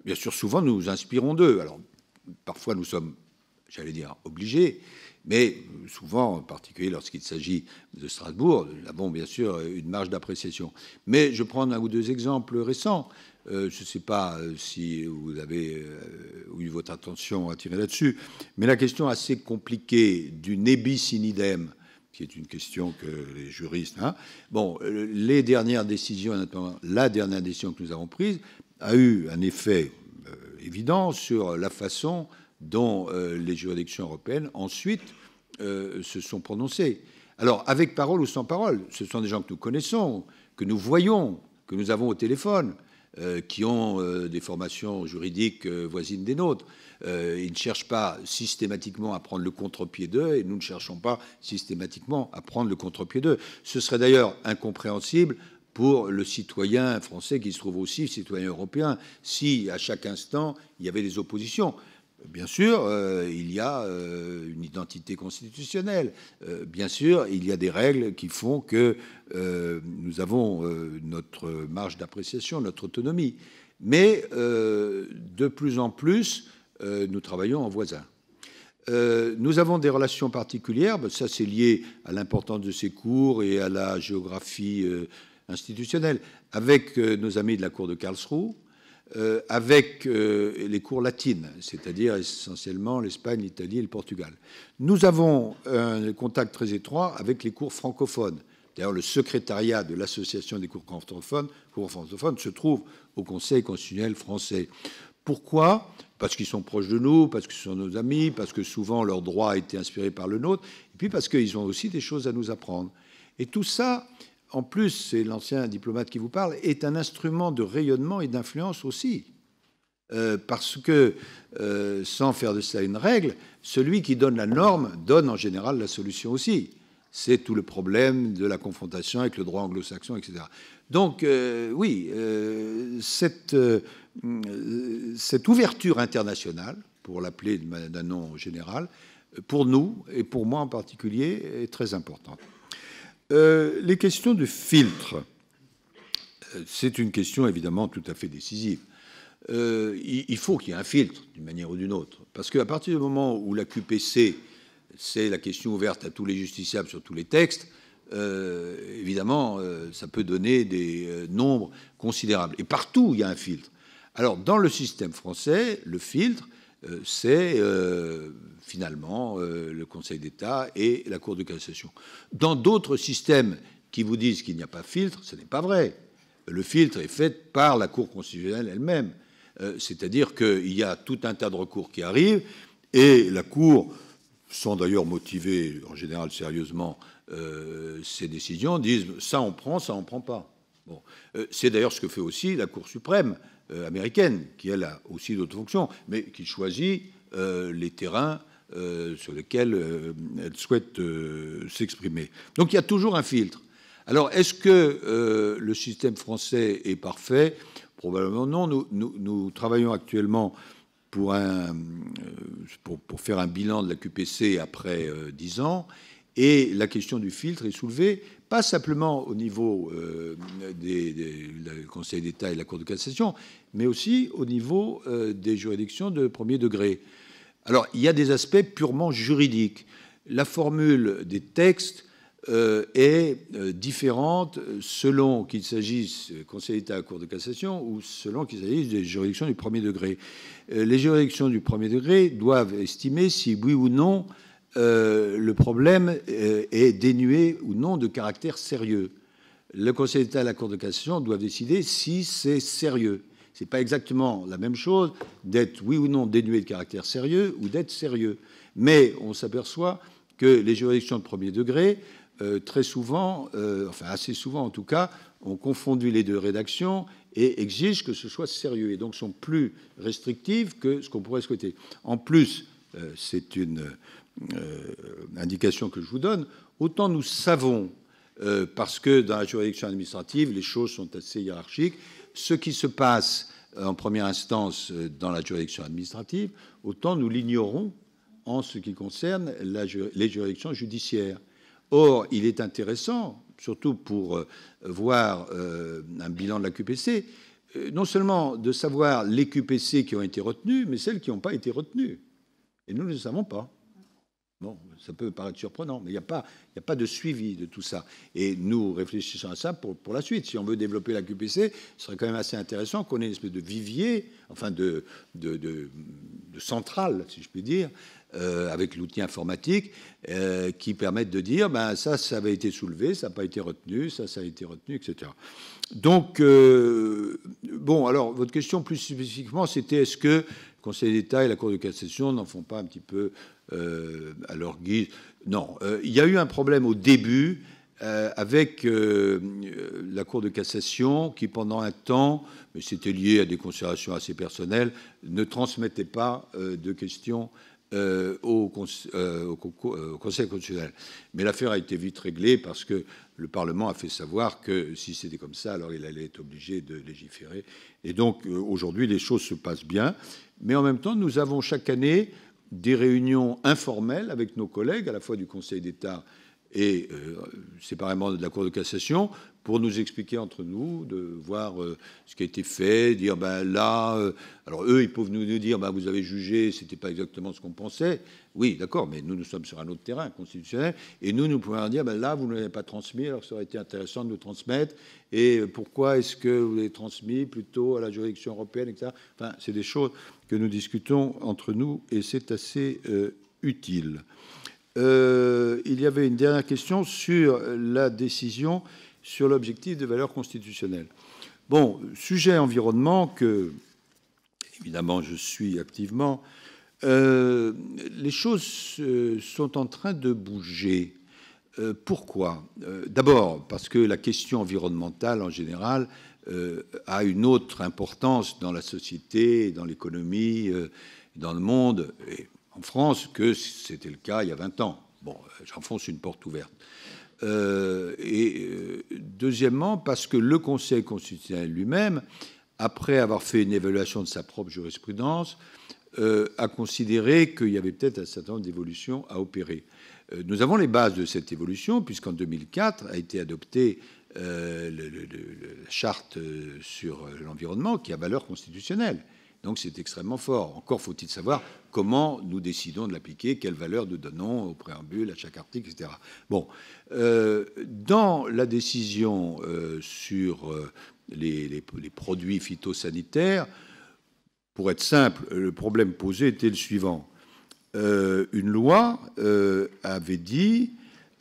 bien sûr, souvent, nous nous inspirons d'eux. Alors, parfois, nous sommes j'allais dire obligé, mais euh, souvent, en particulier lorsqu'il s'agit de Strasbourg, nous avons bien sûr euh, une marge d'appréciation. Mais je prends un ou deux exemples récents. Euh, je ne sais pas si vous avez eu votre attention à tirer là-dessus, mais la question assez compliquée du nebis in idem, qui est une question que les juristes. Hein, bon, les dernières décisions, la dernière décision que nous avons prise a eu un effet évident sur la façon dont euh, les juridictions européennes ensuite euh, se sont prononcées. Alors, avec parole ou sans parole, ce sont des gens que nous connaissons, que nous voyons, que nous avons au téléphone, euh, qui ont des formations juridiques voisines des nôtres. ils ne cherchent pas systématiquement à prendre le contre-pied d'eux et nous ne cherchons pas systématiquement à prendre le contre-pied d'eux. Ce serait d'ailleurs incompréhensible pour le citoyen français qui se trouve aussi citoyen européen si à chaque instant il y avait des oppositions. Bien sûr, euh, il y a euh, une identité constitutionnelle. Euh, bien sûr, il y a des règles qui font que nous avons notre marge d'appréciation, notre autonomie. Mais de plus en plus, nous travaillons en voisin. nous avons des relations particulières, ben, ça c'est lié à l'importance de ces cours et à la géographie institutionnelle, avec nos amis de la Cour de Karlsruhe, euh, avec euh, les cours latines, c'est-à-dire essentiellement l'Espagne, l'Italie et le Portugal. Nous avons un contact très étroit avec les cours francophones. D'ailleurs, le secrétariat de l'Association des cours francophones, francophones se trouve au Conseil constitutionnel français. Pourquoi Parce qu'ils sont proches de nous, parce que ce sont nos amis, parce que souvent leur droit a été inspiré par le nôtre, et puis parce qu'ils ont aussi des choses à nous apprendre. Et tout ça, en plus, c'est l'ancien diplomate qui vous parle, est un instrument de rayonnement et d'influence aussi. Euh, parce que, euh, sans faire de cela une règle, celui qui donne la norme donne en général la solution aussi. C'est tout le problème de la confrontation avec le droit anglo-saxon, etc. Donc, euh, oui, cette, ouverture internationale, pour l'appeler d'un nom général, pour nous, et pour moi en particulier, est très importante. Euh, les questions de filtre, euh, c'est une question évidemment tout à fait décisive. Euh, il, faut qu'il y ait un filtre d'une manière ou d'une autre, parce qu'à partir du moment où la QPC, c'est la question ouverte à tous les justiciables sur tous les textes, évidemment, ça peut donner des nombres considérables. Et partout, il y a un filtre. Alors, dans le système français, le filtre, euh, c'est euh, finalement euh, le Conseil d'État et la Cour de cassation. Dans d'autres systèmes qui vous disent qu'il n'y a pas de filtre, ce n'est pas vrai. Le filtre est fait par la Cour constitutionnelle elle-même. C'est-à-dire qu'il y a tout un tas de recours qui arrivent et la Cour, sans d'ailleurs motiver en général sérieusement ses ces décisions, disent ça on prend, ça on prend pas. c'est d'ailleurs ce que fait aussi la Cour suprême. Euh, américaine, qui elle a aussi d'autres fonctions, mais qui choisit euh, les terrains euh, sur lesquels elle souhaite s'exprimer. Donc il y a toujours un filtre. Alors est-ce que le système français est parfait Probablement non. Nous, travaillons actuellement pour, pour, faire un bilan de la QPC après 10 ans. Et la question du filtre est soulevée, pas simplement au niveau du euh, des, Conseil d'État et la Cour de cassation, mais aussi au niveau euh, des juridictions de premier degré. Alors, il y a des aspects purement juridiques. La formule des textes euh, est différente selon qu'il s'agisse Conseil d'État, Cour de cassation ou selon qu'il s'agisse des juridictions du premier degré. les juridictions du premier degré doivent estimer si oui ou non euh, le problème euh, est dénué ou non de caractère sérieux. Le Conseil d'État et la Cour de cassation doivent décider si c'est sérieux. Ce n'est pas exactement la même chose d'être oui ou non dénué de caractère sérieux ou d'être sérieux. Mais on s'aperçoit que les juridictions de premier degré, euh, très souvent, enfin assez souvent en tout cas, ont confondu les deux rédactions et exigent que ce soit sérieux et donc sont plus restrictives que ce qu'on pourrait souhaiter. En plus, c'est une euh, indication que je vous donne, autant nous savons, euh, parce que dans la juridiction administrative, les choses sont assez hiérarchiques, ce qui se passe euh, en première instance dans la juridiction administrative, autant nous l'ignorons en ce qui concerne les juridictions judiciaires. Or, il est intéressant, surtout pour voir un bilan de la QPC, non seulement de savoir les QPC qui ont été retenues, mais celles qui n'ont pas été retenues. Et nous ne le savons pas. Bon, ça peut paraître surprenant, mais il n'y a, pas, a pas de suivi de tout ça. Et nous réfléchissons à ça pour, la suite. Si on veut développer la QPC, ce serait quand même assez intéressant qu'on ait une espèce de vivier, enfin de, de, centrale, si je puis dire, euh, avec l'outil informatique, euh, qui permette de dire, ben ça, ça avait été soulevé, ça n'a pas été retenu, ça, ça a été retenu, etc. Donc, euh, bon, alors, votre question plus spécifiquement, c'était est-ce que le Conseil d'État et la Cour de cassation n'en font pas un petit peu euh, à leur guise. Non, euh, il y a eu un problème au début euh, avec la Cour de cassation qui, pendant un temps, mais c'était lié à des considérations assez personnelles, ne transmettait pas de questions au, Conseil constitutionnel. Mais l'affaire a été vite réglée parce que le Parlement a fait savoir que si c'était comme ça, alors il allait être obligé de légiférer. Et donc aujourd'hui, les choses se passent bien. Mais en même temps, nous avons chaque année des réunions informelles avec nos collègues à la fois du Conseil d'État et euh, séparément de la Cour de cassation pour nous expliquer entre nous, de voir euh, ce qui a été fait, dire ben là, euh, alors eux ils peuvent nous, dire ben vous avez jugé, c'était pas exactement ce qu'on pensait. Oui, d'accord, mais nous nous sommes sur un autre terrain constitutionnel et nous nous pouvons dire ben là vous ne l'avez pas transmis, alors ça aurait été intéressant de nous transmettre et pourquoi est-ce que vous l'avez transmis plutôt à la juridiction européenne, etc. Enfin, c'est des choses que nous discutons entre nous et c'est assez euh, utile. il y avait une dernière question sur la décision sur l'objectif de valeur constitutionnelle. Bon, sujet environnement que, évidemment, je suis activement. Euh, les choses euh, sont en train de bouger. Euh, pourquoi D'abord, parce que la question environnementale, en général, a une autre importance dans la société, dans l'économie, dans le monde, et en France, que c'était le cas il y a 20 ans. Bon, j'enfonce une porte ouverte. Euh, et euh, deuxièmement, parce que le Conseil constitutionnel lui-même, après avoir fait une évaluation de sa propre jurisprudence, euh, a considéré qu'il y avait peut-être un certain nombre d'évolutions à opérer. nous avons les bases de cette évolution, puisqu'en 2004 a été adoptée la charte sur l'environnement, qui a valeur constitutionnelle. Donc c'est extrêmement fort. Encore faut-il savoir comment nous décidons de l'appliquer, quelle valeur nous donnons au préambule, à chaque article, etc. Bon, euh, dans la décision euh, sur euh, les, produits phytosanitaires, pour être simple, le problème posé était le suivant. une loi avait dit,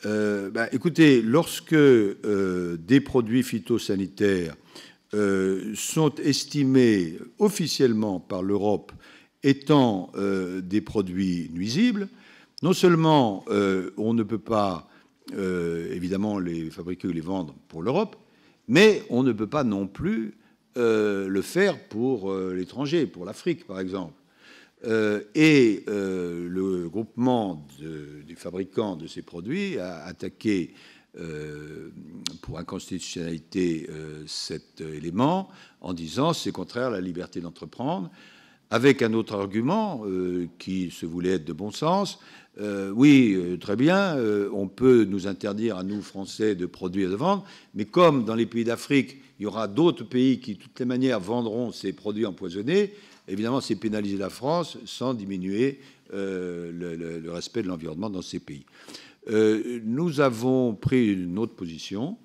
bah, écoutez, lorsque des produits phytosanitaires euh, sont estimés officiellement par l'Europe étant euh, des produits nuisibles. Non seulement euh, on ne peut pas évidemment les fabriquer ou les vendre pour l'Europe, mais on ne peut pas non plus le faire pour l'étranger, pour l'Afrique par exemple. et le groupement des fabricants de ces produits a attaqué euh, pour inconstitutionnalité euh, cet élément en disant c'est contraire à la liberté d'entreprendre, avec un autre argument euh, qui se voulait être de bon sens. oui, très bien, on peut nous interdire à nous, Français, de produire et de vendre, mais comme dans les pays d'Afrique, il y aura d'autres pays qui, de toutes les manières, vendront ces produits empoisonnés, évidemment, c'est pénaliser la France sans diminuer le, respect de l'environnement dans ces pays. Euh, nous avons pris une autre position,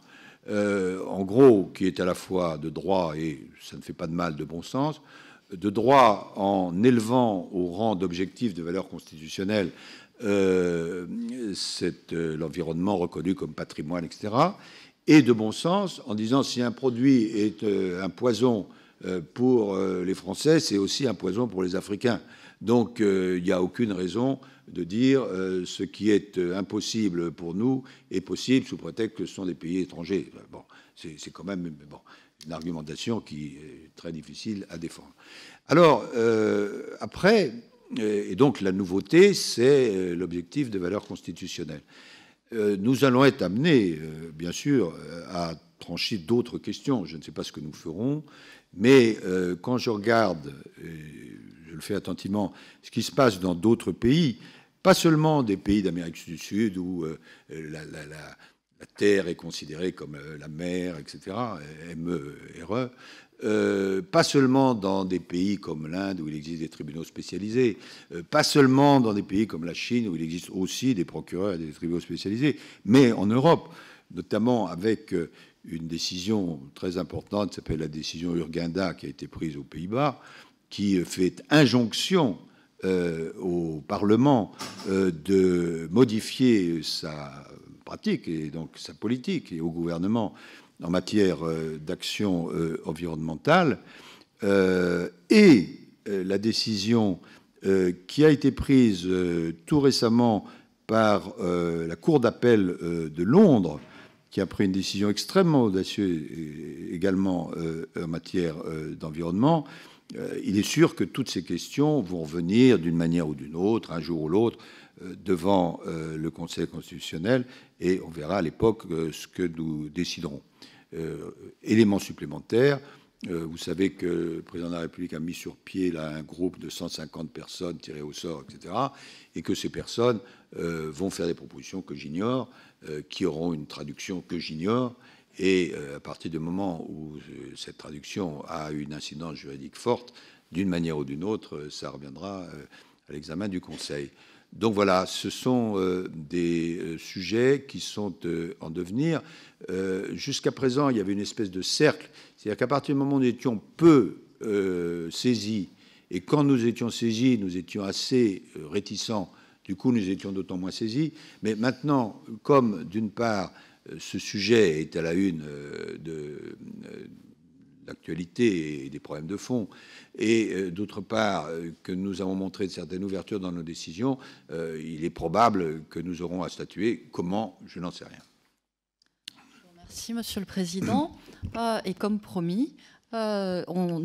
euh, en gros, qui est à la fois de droit et, ça ne fait pas de mal, de bon sens, de droit en élevant au rang d'objectif de valeur constitutionnelle euh, l'environnement reconnu comme patrimoine, etc., et de bon sens en disant si un produit est un poison pour les Français, c'est aussi un poison pour les Africains. Donc euh, il n'y a aucune raison de dire euh, ce qui est euh, impossible pour nous est possible sous prétexte que ce sont des pays étrangers. Bon, c'est quand même une argumentation qui est très difficile à défendre. Alors après, et donc la nouveauté, c'est l'objectif de valeur constitutionnelle. Nous allons être amenés, bien sûr, à trancher d'autres questions. Je ne sais pas ce que nous ferons. Mais euh, quand je regarde, je le fais attentivement, ce qui se passe dans d'autres pays, pas seulement des pays d'Amérique du Sud où euh, la, terre est considérée comme euh, la mer, etc., M-E-R-E, e, pas seulement dans des pays comme l'Inde où il existe des tribunaux spécialisés, pas seulement dans des pays comme la Chine où il existe aussi des procureurs et des tribunaux spécialisés, mais en Europe, notamment avec une décision très importante, s'appelle la décision Urgenda, qui a été prise aux Pays-Bas, qui fait injonction euh, au Parlement euh, de modifier sa pratique et donc sa politique et au gouvernement en matière euh, d'action environnementale. et la décision qui a été prise tout récemment par la Cour d'appel de Londres qui a pris une décision extrêmement audacieuse également euh, en matière euh, d'environnement. Euh, il est sûr que toutes ces questions vont revenir d'une manière ou d'une autre, un jour ou l'autre, devant le Conseil constitutionnel et on verra à l'époque ce que nous déciderons. Élément supplémentaire, vous savez que le président de la République a mis sur pied un groupe de 150 personnes tirées au sort, etc., et que ces personnes vont faire des propositions que j'ignore, euh, qui auront une traduction que j'ignore. Et euh, à partir du moment où euh, cette traduction a une incidence juridique forte, d'une manière ou d'une autre, ça reviendra à l'examen du Conseil. Donc voilà, ce sont des sujets qui sont en devenir. Jusqu'à présent, il y avait une espèce de cercle. C'est-à-dire qu'à partir du moment où nous étions peu saisis, et quand nous étions saisis, nous étions assez réticents du coup, nous étions d'autant moins saisis. Mais maintenant, comme d'une part, euh, ce sujet est à la une euh, de euh, l'actualité et des problèmes de fond, et d'autre part que nous avons montré de certaine ouverture dans nos décisions, il est probable que nous aurons à statuer. Comment Je n'en sais rien. Merci, Monsieur le Président. et comme promis, nous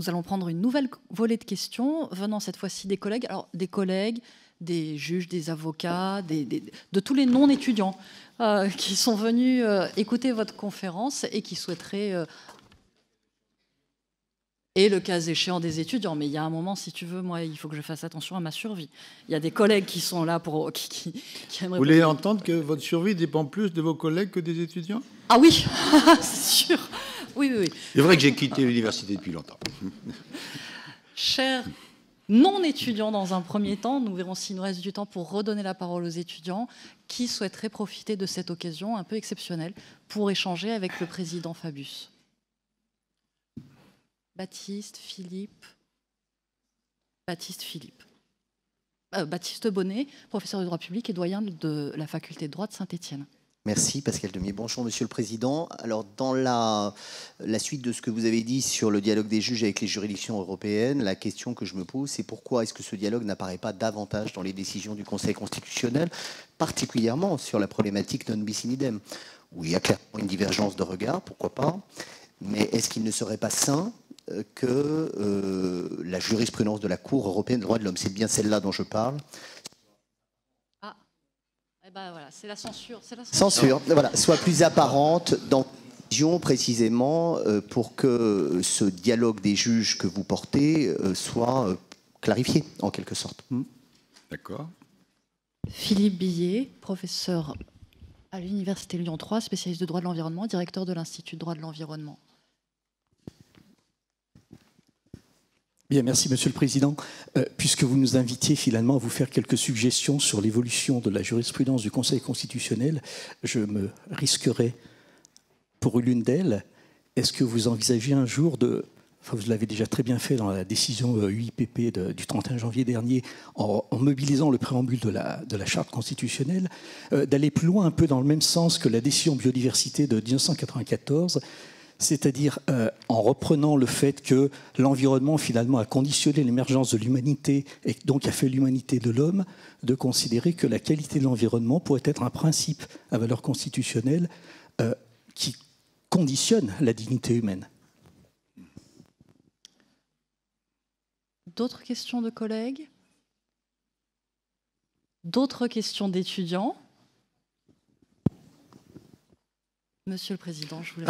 allons prendre une nouvelle volée de questions venant cette fois-ci des collègues. Alors, des collègues, des juges, des avocats, de tous les non-étudiants euh, qui sont venus euh, écouter votre conférence et qui souhaiteraient, euh, et le cas échéant des étudiants, mais il y a un moment, si tu veux, moi, il faut que je fasse attention à ma survie. Il y a des collègues qui sont là pour... Qui, Vous voulez entendre que votre survie dépend plus de vos collègues que des étudiants Ah oui, c'est sûr. Oui, oui, C'est vrai que j'ai quitté l'université depuis longtemps. Cher non étudiants dans un premier temps. Nous verrons s'il nous reste du temps pour redonner la parole aux étudiants qui souhaiteraient profiter de cette occasion un peu exceptionnelle pour échanger avec le président Fabius. Baptiste, Philippe. Baptiste Philippe. Euh, Baptiste Bonnet, professeur de droit public et doyen de la faculté de droit de Saint-Étienne. Merci Pascal Demier. Bonjour Monsieur le Président. Alors dans la, suite de ce que vous avez dit sur le dialogue des juges avec les juridictions européennes, la question que je me pose, c'est pourquoi est-ce que ce dialogue n'apparaît pas davantage dans les décisions du Conseil constitutionnel, particulièrement sur la problématique non bis in idem, où il y a clairement une divergence de regard, pourquoi pas, mais est-ce qu'il ne serait pas sain euh, que euh, la jurisprudence de la Cour européenne des droits de l'homme, c'est bien celle-là dont je parle, bah, c'est la censure. censure. voilà, soit plus apparente dans précisément euh, pour que ce dialogue des juges que vous portez euh, soit euh, clarifié en quelque sorte. Hmm. D'accord. Philippe Billet, professeur à l'Université Lyon 3, spécialiste de droit de l'environnement, directeur de l'Institut de droit de l'environnement. merci Monsieur le Président. Euh, puisque vous nous invitiez finalement à vous faire quelques suggestions sur l'évolution de la jurisprudence du Conseil constitutionnel, je me risquerai pour l'une d'elles. Est-ce que vous envisagez un jour de... Enfin, vous l'avez déjà très bien fait dans la décision UIPP euh, du 31 janvier dernier, en, mobilisant le préambule de la, charte constitutionnelle, euh, d'aller plus loin un peu dans le même sens que la décision biodiversité de 1994, c'est-à-dire euh, en reprenant le fait que l'environnement finalement a conditionné l'émergence de l'humanité et donc a fait l'humanité de l'homme, de considérer que la qualité de l'environnement pourrait être un principe à valeur constitutionnelle euh, qui conditionne la dignité humaine. D'autres questions de collègues D'autres questions d'étudiants Monsieur le Président, je vous laisse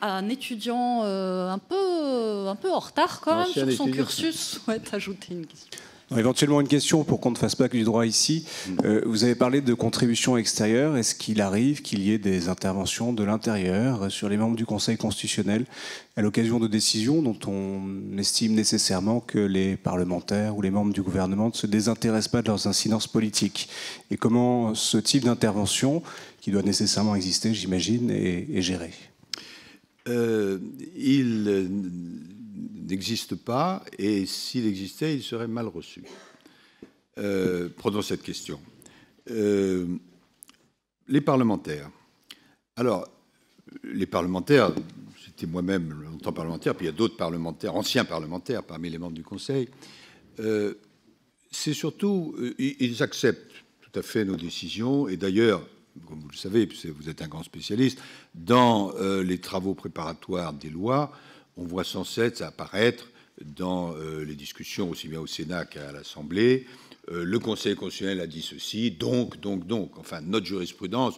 un étudiant euh, un, peu, un peu en retard quand même sur son cursus souhaite ajouter une question. éventuellement une question pour qu'on ne fasse pas que du droit ici. Mm. Euh, vous avez parlé de contributions extérieures. Est-ce qu'il arrive qu'il y ait des interventions de l'intérieur euh, sur les membres du Conseil constitutionnel à l'occasion de décisions dont on estime nécessairement que les parlementaires ou les membres du gouvernement ne se désintéressent pas de leurs incidences politiques Et comment ce type d'intervention, qui doit nécessairement exister, j'imagine, est, est géré euh, il n'existe pas, et s'il existait, il serait mal reçu. Euh, prenons cette question. Euh, les parlementaires. Alors, les parlementaires, c'était moi-même longtemps parlementaire, puis il y a d'autres parlementaires, anciens parlementaires parmi les membres du Conseil. c'est surtout, ils acceptent tout à fait nos décisions, et d'ailleurs, comme vous le savez, vous êtes un grand spécialiste, dans euh, les travaux préparatoires des lois, on voit sans cesse apparaître dans euh, les discussions aussi bien au Sénat qu'à l'Assemblée, euh, le Conseil constitutionnel a dit ceci, donc, donc, donc. Enfin, notre jurisprudence,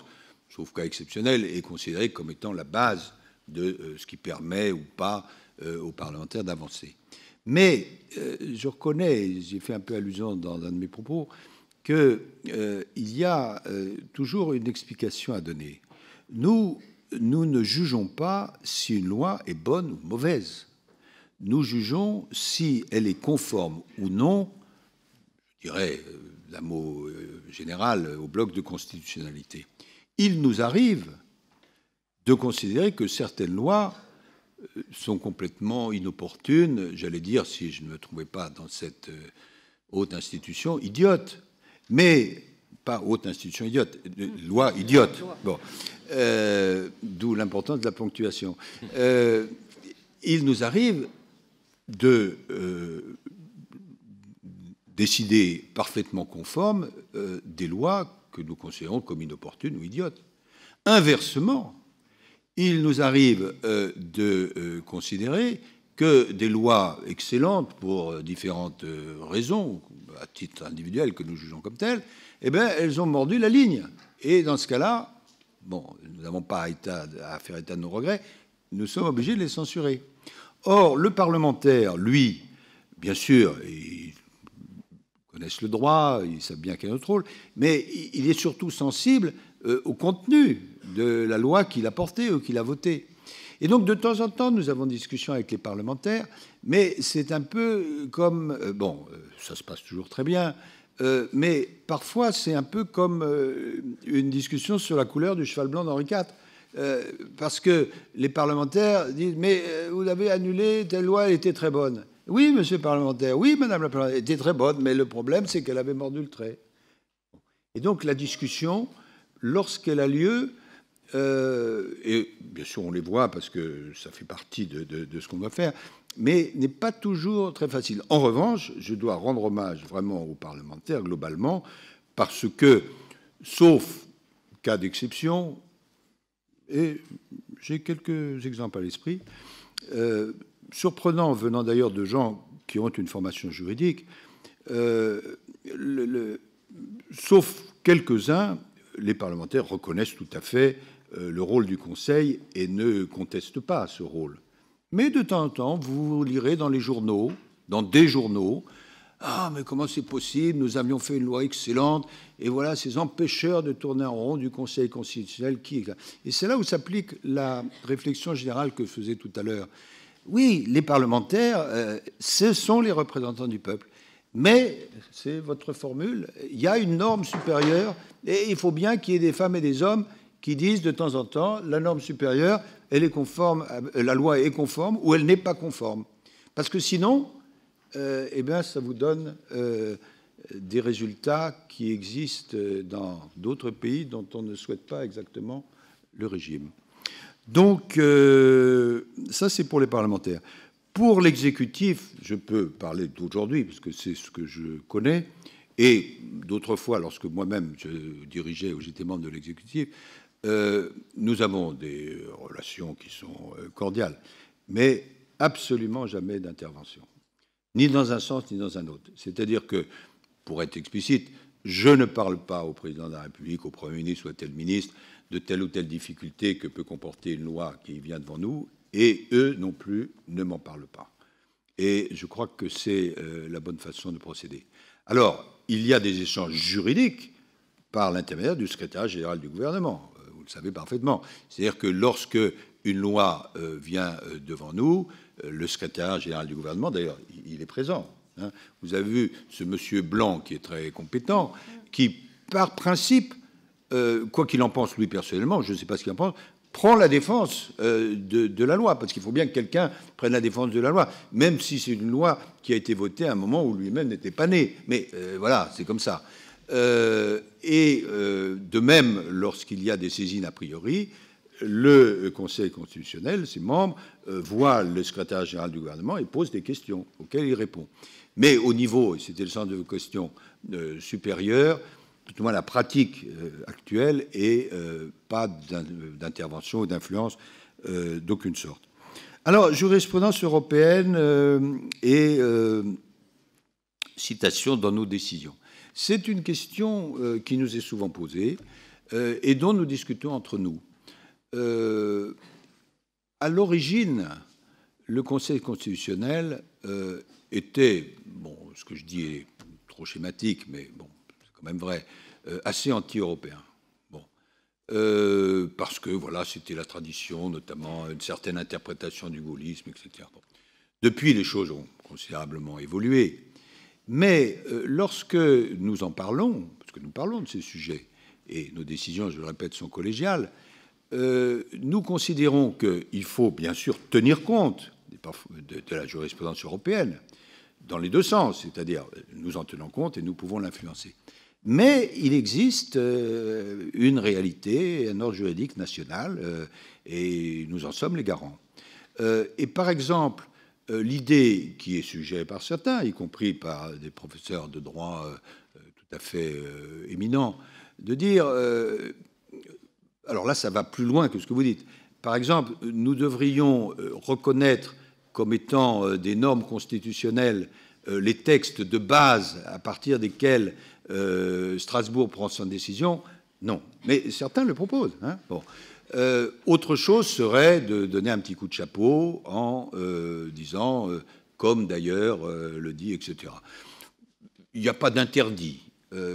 sauf cas exceptionnel, est considérée comme étant la base de ce qui permet ou pas aux parlementaires d'avancer. Mais je reconnais, j'ai fait un peu allusion dans un de mes propos, qu'il euh, y a euh, toujours une explication à donner. Nous, nous ne jugeons pas si une loi est bonne ou mauvaise. Nous jugeons si elle est conforme ou non, je dirais euh, la mot général, au bloc de constitutionnalité. Il nous arrive de considérer que certaines lois sont complètement inopportunes, j'allais dire, si je ne me trouvais pas dans cette haute institution, idiotes mais pas haute institution idiote, loi idiote. Bon. Euh, d'où l'importance de la ponctuation. Euh, il nous arrive de euh, décider parfaitement conforme des lois que nous considérons comme inopportunes ou idiotes. Inversement, il nous arrive de considérer que des lois excellentes pour euh, différentes euh, raisons, à titre individuel que nous jugeons comme telles, eh bien, elles ont mordu la ligne. Et dans ce cas-là, bon, nous n'avons pas à, faire état de nos regrets, nous sommes obligés de les censurer. Or, le parlementaire, lui, bien sûr, il connaît le droit, il sait bien quel est notre rôle, mais il est surtout sensible euh, au contenu de la loi qu'il a portée ou qu'il a votée. Et donc, de temps en temps, nous avons discussion avec les parlementaires, mais c'est un peu comme. Euh, bon, euh, ça se passe toujours très bien, euh, mais parfois, c'est un peu comme une discussion sur la couleur du cheval blanc d'Henri IV. parce que les parlementaires disent Mais vous avez annulé, telle loi, elle était très bonne. Oui, monsieur le parlementaire, oui, madame la parlementaire, elle était très bonne, mais le problème, c'est qu'elle avait mordu le trait. Et donc, la discussion, lorsqu'elle a lieu, euh, et bien sûr on les voit parce que ça fait partie de, ce qu'on doit faire, mais n'est pas toujours très facile. En revanche, je dois rendre hommage vraiment aux parlementaires globalement, parce que, sauf cas d'exception, et j'ai quelques exemples à l'esprit, euh, surprenant venant d'ailleurs de gens qui ont une formation juridique, euh, sauf quelques-uns, les parlementaires reconnaissent tout à fait euh, le rôle du Conseil et ne conteste pas ce rôle. Mais de temps en temps, vous lirez dans les journaux, dans des journaux, ah, mais comment c'est possible Nous avions fait une loi excellente, et voilà ces empêcheurs de tourner en rond du Conseil constitutionnel qui. Et c'est là où s'applique la réflexion générale que je faisais tout à l'heure. Oui, les parlementaires, euh, ce sont les représentants du peuple. Mais, c'est votre formule, il y a une norme supérieure, et il faut bien qu'il y ait des femmes et des hommes qui disent de temps en temps la norme supérieure, elle est conforme, euh, la loi est conforme ou elle n'est pas conforme. Parce que sinon, euh, eh bien, ça vous donne euh, des résultats qui existent dans d'autres pays dont on ne souhaite pas exactement le régime. Donc, ça, c'est pour les parlementaires. Pour l'exécutif, je peux parler d'aujourd'hui, parce que c'est ce que je connais, et d'autres fois, lorsque moi-même je dirigeais ou j'étais membre de l'exécutif, euh, nous avons des relations qui sont euh, cordiales, mais absolument jamais d'intervention, ni dans un sens ni dans un autre. C'est-à-dire que, pour être explicite, je ne parle pas au président de la République, au Premier ministre ou à tel ministre de telle ou telle difficulté que peut comporter une loi qui vient devant nous, et eux non plus ne m'en parlent pas. Et je crois que c'est euh, la bonne façon de procéder. Alors, il y a des échanges juridiques par l'intermédiaire du secrétaire général du gouvernement. Vous savez parfaitement. C'est-à-dire que lorsque une loi euh, vient euh, devant nous, euh, le secrétaire général du gouvernement, d'ailleurs, il est présent. Hein. vous avez vu ce monsieur Blanc qui est très compétent, qui, par principe, quoi qu'il en pense lui personnellement, je ne sais pas ce qu'il en pense, prend la défense de, la loi, parce qu'il faut bien que quelqu'un prenne la défense de la loi, même si c'est une loi qui a été votée à un moment où lui-même n'était pas né. Mais voilà, c'est comme ça. Euh, et euh, de même, lorsqu'il y a des saisines a priori, le Conseil constitutionnel, ses membres, euh, voient le secrétaire général du gouvernement et pose des questions auxquelles il répond. Mais au niveau, et c'était le sens de vos questions, supérieures, tout au moins la pratique actuelle est pas d'intervention ou d'influence d'aucune sorte. Alors, jurisprudence européenne et citation dans nos décisions. C'est une question euh, qui nous est souvent posée euh, et dont nous discutons entre nous. Euh, à l'origine, le Conseil constitutionnel était, bon, ce que je dis est trop schématique, mais bon, c'est quand même vrai, assez anti-européen. parce que voilà, c'était la tradition, notamment une certaine interprétation du gaullisme, etc. Depuis, les choses ont considérablement évolué. Mais euh, lorsque nous en parlons, parce que nous parlons de ces sujets, et nos décisions, je le répète, sont collégiales, euh, nous considérons qu'il faut bien sûr tenir compte de, la jurisprudence européenne, dans les deux sens, c'est-à-dire nous en tenons compte et nous pouvons l'influencer. Mais il existe euh, une réalité, un ordre juridique national, et nous en sommes les garants. et par exemple, euh, l'idée qui est suggérée par certains, y compris par des professeurs de droit euh, euh, tout à fait éminents, de dire, alors là, ça va plus loin que ce que vous dites. Par exemple, nous devrions reconnaître comme étant des normes constitutionnelles les textes de base à partir desquels Strasbourg prend son décision. Non, mais certains le proposent. Hein. bon. Euh, autre chose serait de donner un petit coup de chapeau en euh, disant, euh, comme d'ailleurs le dit, etc. Il n'y a pas d'interdit.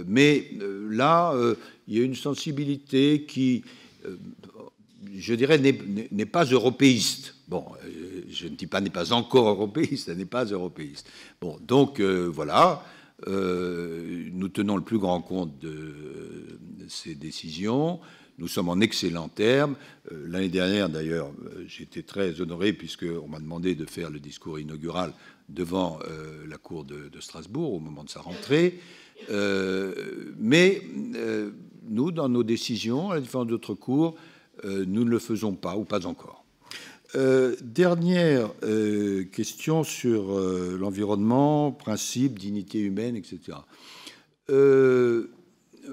mais là, il y a une sensibilité qui, je dirais, n'est pas européiste. Bon, je ne dis pas n'est pas encore européiste, elle n'est pas européiste. Bon, donc voilà, nous tenons le plus grand compte de ces décisions. Nous sommes en excellent terme. Euh, l'année dernière, d'ailleurs, euh, j'étais très honoré puisqu'on m'a demandé de faire le discours inaugural devant euh, la Cour de, Strasbourg au moment de sa rentrée. mais nous, dans nos décisions, à la différence d'autres cours, nous ne le faisons pas ou pas encore. dernière question sur l'environnement, principe, dignité humaine, etc.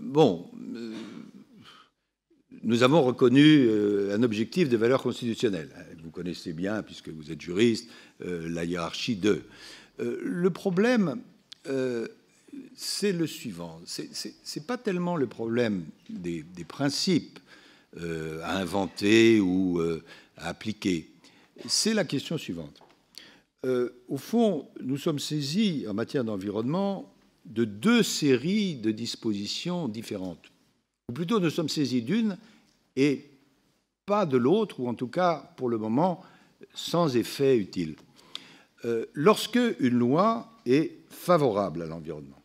bon, nous avons reconnu euh, un objectif de valeur constitutionnelle. Vous connaissez bien, puisque vous êtes juriste, euh, la hiérarchie 2. Euh, le problème, c'est le suivant. Ce n'est pas tellement le problème des, principes à inventer ou à appliquer. C'est la question suivante. au fond, nous sommes saisis en matière d'environnement de deux séries de dispositions différentes ou plutôt nous sommes saisis d'une et pas de l'autre, ou en tout cas, pour le moment, sans effet utile. Euh, lorsque une loi est favorable à l'environnement,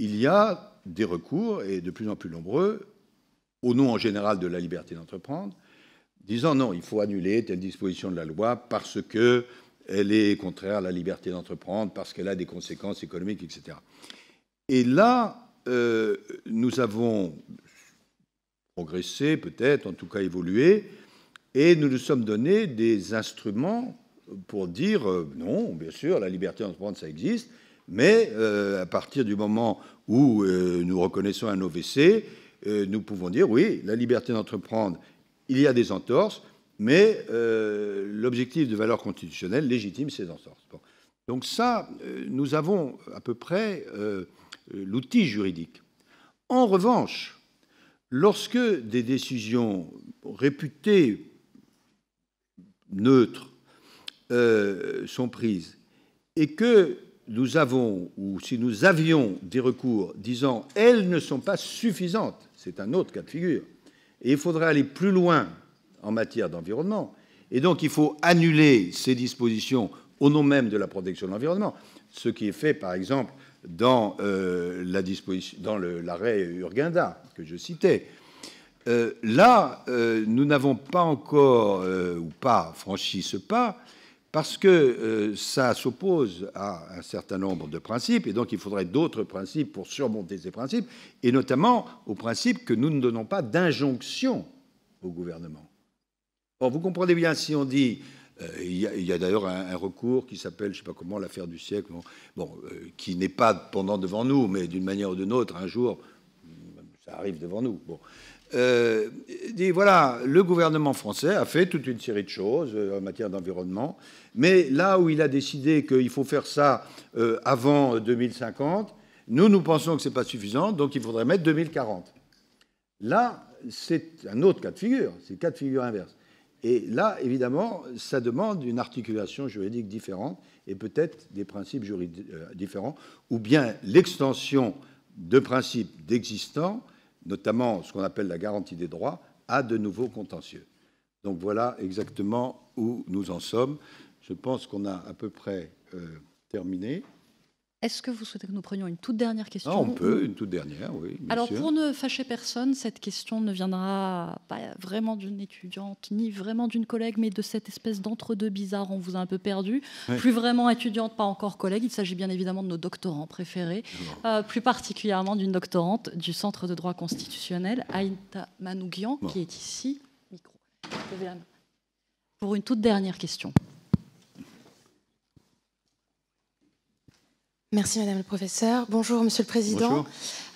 il y a des recours, et de plus en plus nombreux, au nom en général de la liberté d'entreprendre, disant non, il faut annuler telle disposition de la loi parce que elle est contraire à la liberté d'entreprendre, parce qu'elle a des conséquences économiques, etc. Et là, euh, nous avons progressé, peut-être, en tout cas évolué, et nous nous sommes donné des instruments pour dire euh, non, bien sûr, la liberté d'entreprendre, ça existe, mais euh, à partir du moment où nous reconnaissons un OVC, nous pouvons dire oui, la liberté d'entreprendre, il y a des entorses, mais l'objectif de valeur constitutionnelle légitime ces entorses. Donc ça, nous avons à peu près euh, l'outil juridique. En revanche, lorsque des décisions réputées neutres euh, sont prises et que nous avons, ou si nous avions des recours disant elles ne sont pas suffisantes, c'est un autre cas de figure, et il faudrait aller plus loin en matière d'environnement, et donc il faut annuler ces dispositions au nom même de la protection de l'environnement, ce qui est fait par exemple dans euh, l'arrêt Urganda que je citais. Euh, là, euh, nous n'avons pas encore ou pas franchi ce pas parce que ça s'oppose à un certain nombre de principes et donc il faudrait d'autres principes pour surmonter ces principes et notamment au principe que nous ne donnons pas d'injonction au gouvernement. vous comprenez bien si on dit euh, il y a, d'ailleurs un, recours qui s'appelle, je ne sais pas comment, l'affaire du siècle, bon, euh, qui n'est pas pendant devant nous, mais d'une manière ou d'une autre, un jour, mm, ça arrive devant nous. Bon. Euh, voilà, le gouvernement français a fait toute une série de choses en matière d'environnement, mais là où il a décidé qu'il faut faire ça avant 2050, nous, nous pensons que ce n'est pas suffisant, donc il faudrait mettre 2040. Là, c'est un autre cas de figure, c'est le cas de figure inverse. Et là, évidemment, ça demande une articulation juridique différente et peut-être des principes juridiques euh, différents, ou bien l'extension de principes d'existants, notamment ce qu'on appelle la garantie des droits, à de nouveaux contentieux. Donc voilà exactement où nous en sommes. Je pense qu'on a à peu près euh, terminé. Est-ce que vous souhaitez que nous prenions une toute dernière question On peut, une toute dernière, oui. Alors, pour ne fâcher personne, cette question ne viendra pas vraiment d'une étudiante, ni vraiment d'une collègue, mais de cette espèce d'entre-deux bizarre, on vous a un peu perdu. Plus vraiment étudiante, pas encore collègue, il s'agit bien évidemment de nos doctorants préférés, euh, plus particulièrement d'une doctorante du Centre de droit constitutionnel, Aïta Manougian, qui est ici. Micro. Pour une toute dernière question. Merci Madame le Professeur. Bonjour Monsieur le Président.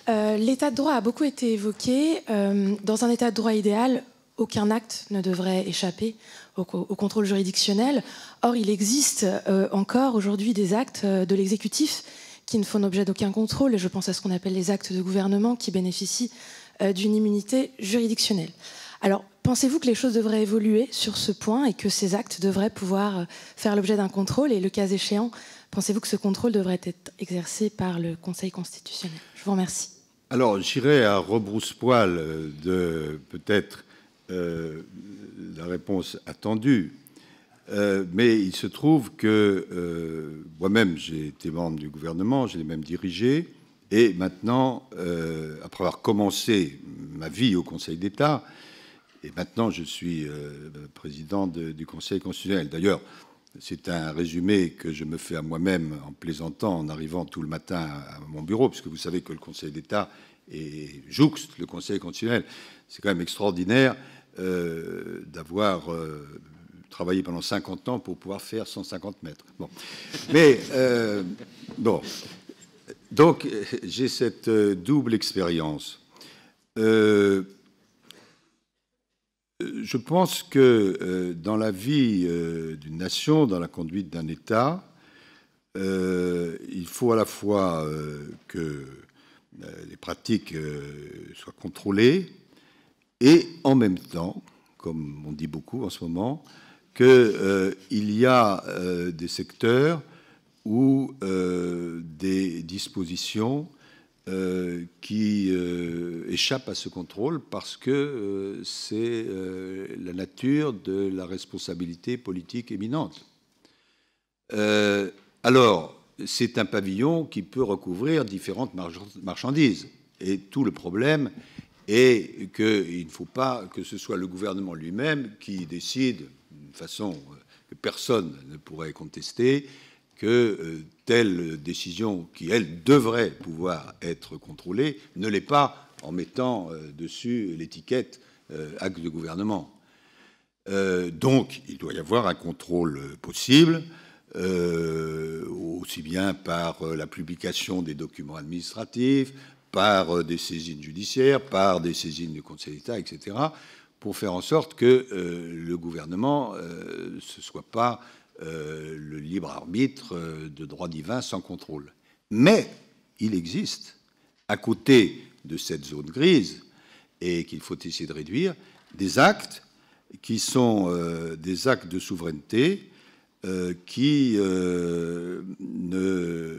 Euh, l'état de droit a beaucoup été évoqué. Euh, dans un état de droit idéal, aucun acte ne devrait échapper au, contrôle juridictionnel. Or, il existe euh, encore aujourd'hui des actes de l'exécutif qui ne font l'objet d'aucun contrôle. je pense à ce qu'on appelle les actes de gouvernement qui bénéficient d'une immunité juridictionnelle. Alors, pensez-vous que les choses devraient évoluer sur ce point et que ces actes devraient pouvoir faire l'objet d'un contrôle et, le cas échéant, Pensez-vous que ce contrôle devrait être exercé par le Conseil constitutionnel Je vous remercie. Alors, j'irai à rebrousse-poil de peut-être euh, la réponse attendue. Euh, mais il se trouve que euh, moi-même, j'ai été membre du gouvernement, je l'ai même dirigé. Et maintenant, après avoir commencé ma vie au Conseil d'État, et maintenant je suis président du Conseil constitutionnel. D'ailleurs, c'est un résumé que je me fais à moi-même en plaisantant, en arrivant tout le matin à mon bureau, puisque vous savez que le Conseil d'État est jouxte le Conseil constitutionnel. C'est quand même extraordinaire euh, d'avoir euh, travaillé pendant 50 ans pour pouvoir faire 150 mètres. Bon. Mais, euh, bon. Donc, j'ai cette double expérience. Euh, je pense que euh, dans la vie euh, d'une nation, dans la conduite d'un État, il faut à la fois que les pratiques soient contrôlées et en même temps, comme on dit beaucoup en ce moment, qu'il y a des secteurs ou des dispositions qui échappe à ce contrôle parce que euh, c'est euh, la nature de la responsabilité politique éminente. Euh, alors, c'est un pavillon qui peut recouvrir différentes marchandises. Et tout le problème est qu'il ne faut pas que ce soit le gouvernement lui-même qui décide, d'une façon que personne ne pourrait contester, que telle décision qui, elle, devrait pouvoir être contrôlée, ne l'est pas en mettant euh, dessus l'étiquette euh, acte de gouvernement. Euh, donc, il doit y avoir un contrôle possible. aussi bien par la publication des documents administratifs, par des saisines judiciaires, par des saisines du Conseil d'État, etc., pour faire en sorte que le gouvernement ne soit pas le libre arbitre de droit divin sans contrôle. Mais il existe, à côté de cette zone grise et qu'il faut essayer de réduire, des actes qui sont euh, des actes de souveraineté euh, qui euh, ne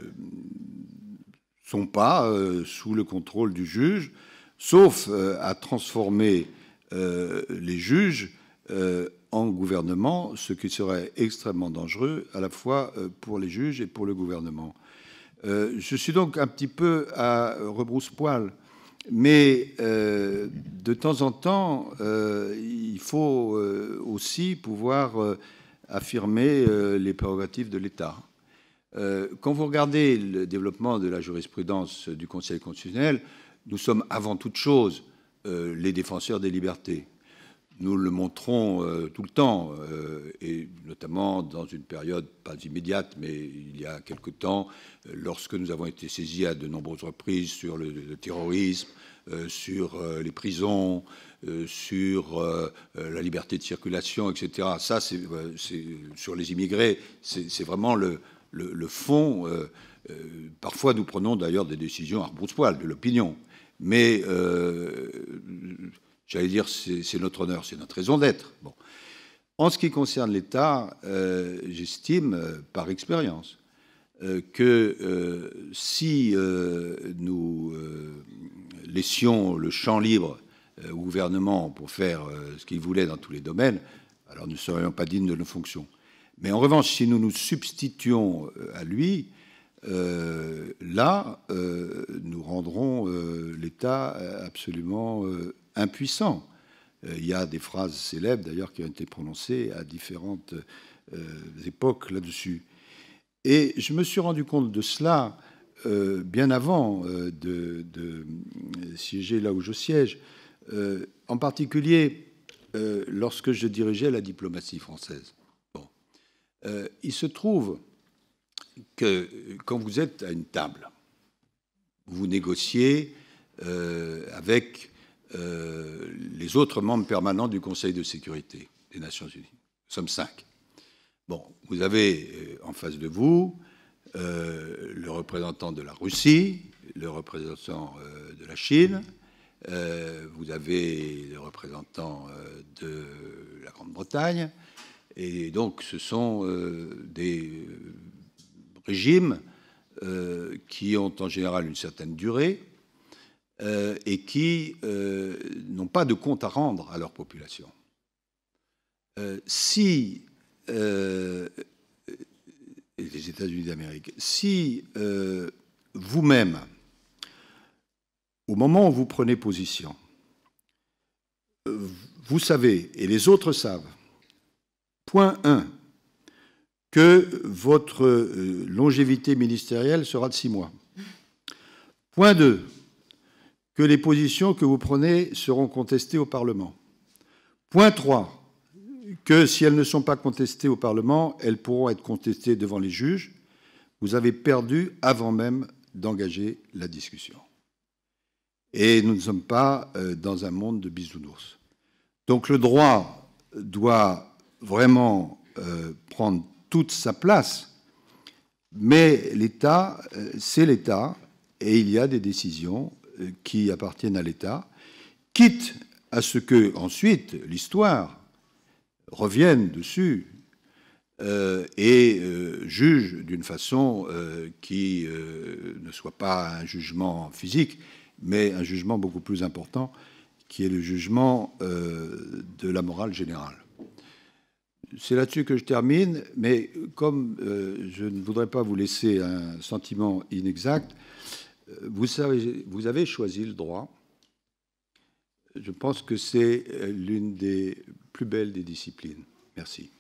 sont pas sous le contrôle du juge, sauf à transformer les juges en gouvernement, ce qui serait extrêmement dangereux à la fois pour les juges et pour le gouvernement. je suis donc un petit peu à rebrousse-poil mais euh, de temps en temps, euh, il faut euh, aussi pouvoir affirmer les prérogatives de l'État. quand vous regardez le développement de la jurisprudence du Conseil constitutionnel, nous sommes avant toute chose les défenseurs des libertés. Nous le montrons euh, tout le temps, euh, et notamment dans une période pas immédiate, mais il y a quelque temps, euh, lorsque nous avons été saisis à de nombreuses reprises sur le, terrorisme, sur les prisons, sur la liberté de circulation, etc. Ça, c'est sur les immigrés, c'est vraiment le, fond. parfois, nous prenons d'ailleurs des décisions à rebrousse-poil de l'opinion, mais J'allais dire, c'est notre honneur, c'est notre raison d'être. Bon. En ce qui concerne l'État, euh, j'estime, euh, par expérience, euh, que si nous laissions le champ libre au gouvernement pour faire ce qu'il voulait dans tous les domaines, alors nous ne serions pas dignes de nos fonctions. Mais en revanche, si nous nous substituons à lui, là, nous rendrons l'État absolument Impuissant, euh, Il y a des phrases célèbres d'ailleurs qui ont été prononcées à différentes euh, époques là-dessus. Et je me suis rendu compte de cela euh, bien avant de, siéger là où je siège, en particulier lorsque je dirigeais la diplomatie française. il se trouve que quand vous êtes à une table, vous négociez avec euh, les autres membres permanents du Conseil de sécurité des Nations Unies. Nous sommes cinq. Bon, vous avez euh, en face de vous euh, le représentant de la Russie, le représentant de la Chine, vous avez le représentant de la Grande-Bretagne, et donc ce sont des régimes qui ont en général une certaine durée, euh, et qui euh, n'ont pas de compte à rendre à leur population. Euh, si les États-Unis d'Amérique, si vous-même, au moment où vous prenez position, vous savez, et les autres savent, point 1, que votre longévité ministérielle sera de six mois. Point 2, que les positions que vous prenez seront contestées au Parlement. Point 3, que si elles ne sont pas contestées au Parlement, elles pourront être contestées devant les juges. Vous avez perdu avant même d'engager la discussion. Et nous ne sommes pas euh, dans un monde de bisounours. Donc le droit doit vraiment euh, prendre toute sa place, mais l'État, euh, c'est l'État, et il y a des décisions qui appartiennent à l'État, quitte à ce que ensuite l'histoire revienne dessus euh, et euh, juge d'une façon euh, qui ne soit pas un jugement physique, mais un jugement beaucoup plus important, qui est le jugement de la morale générale. C'est là-dessus que je termine, mais comme je ne voudrais pas vous laisser un sentiment inexact, euh, vous, savez, vous avez choisi le droit. Je pense que c'est euh, l'une des plus belles des disciplines. Merci.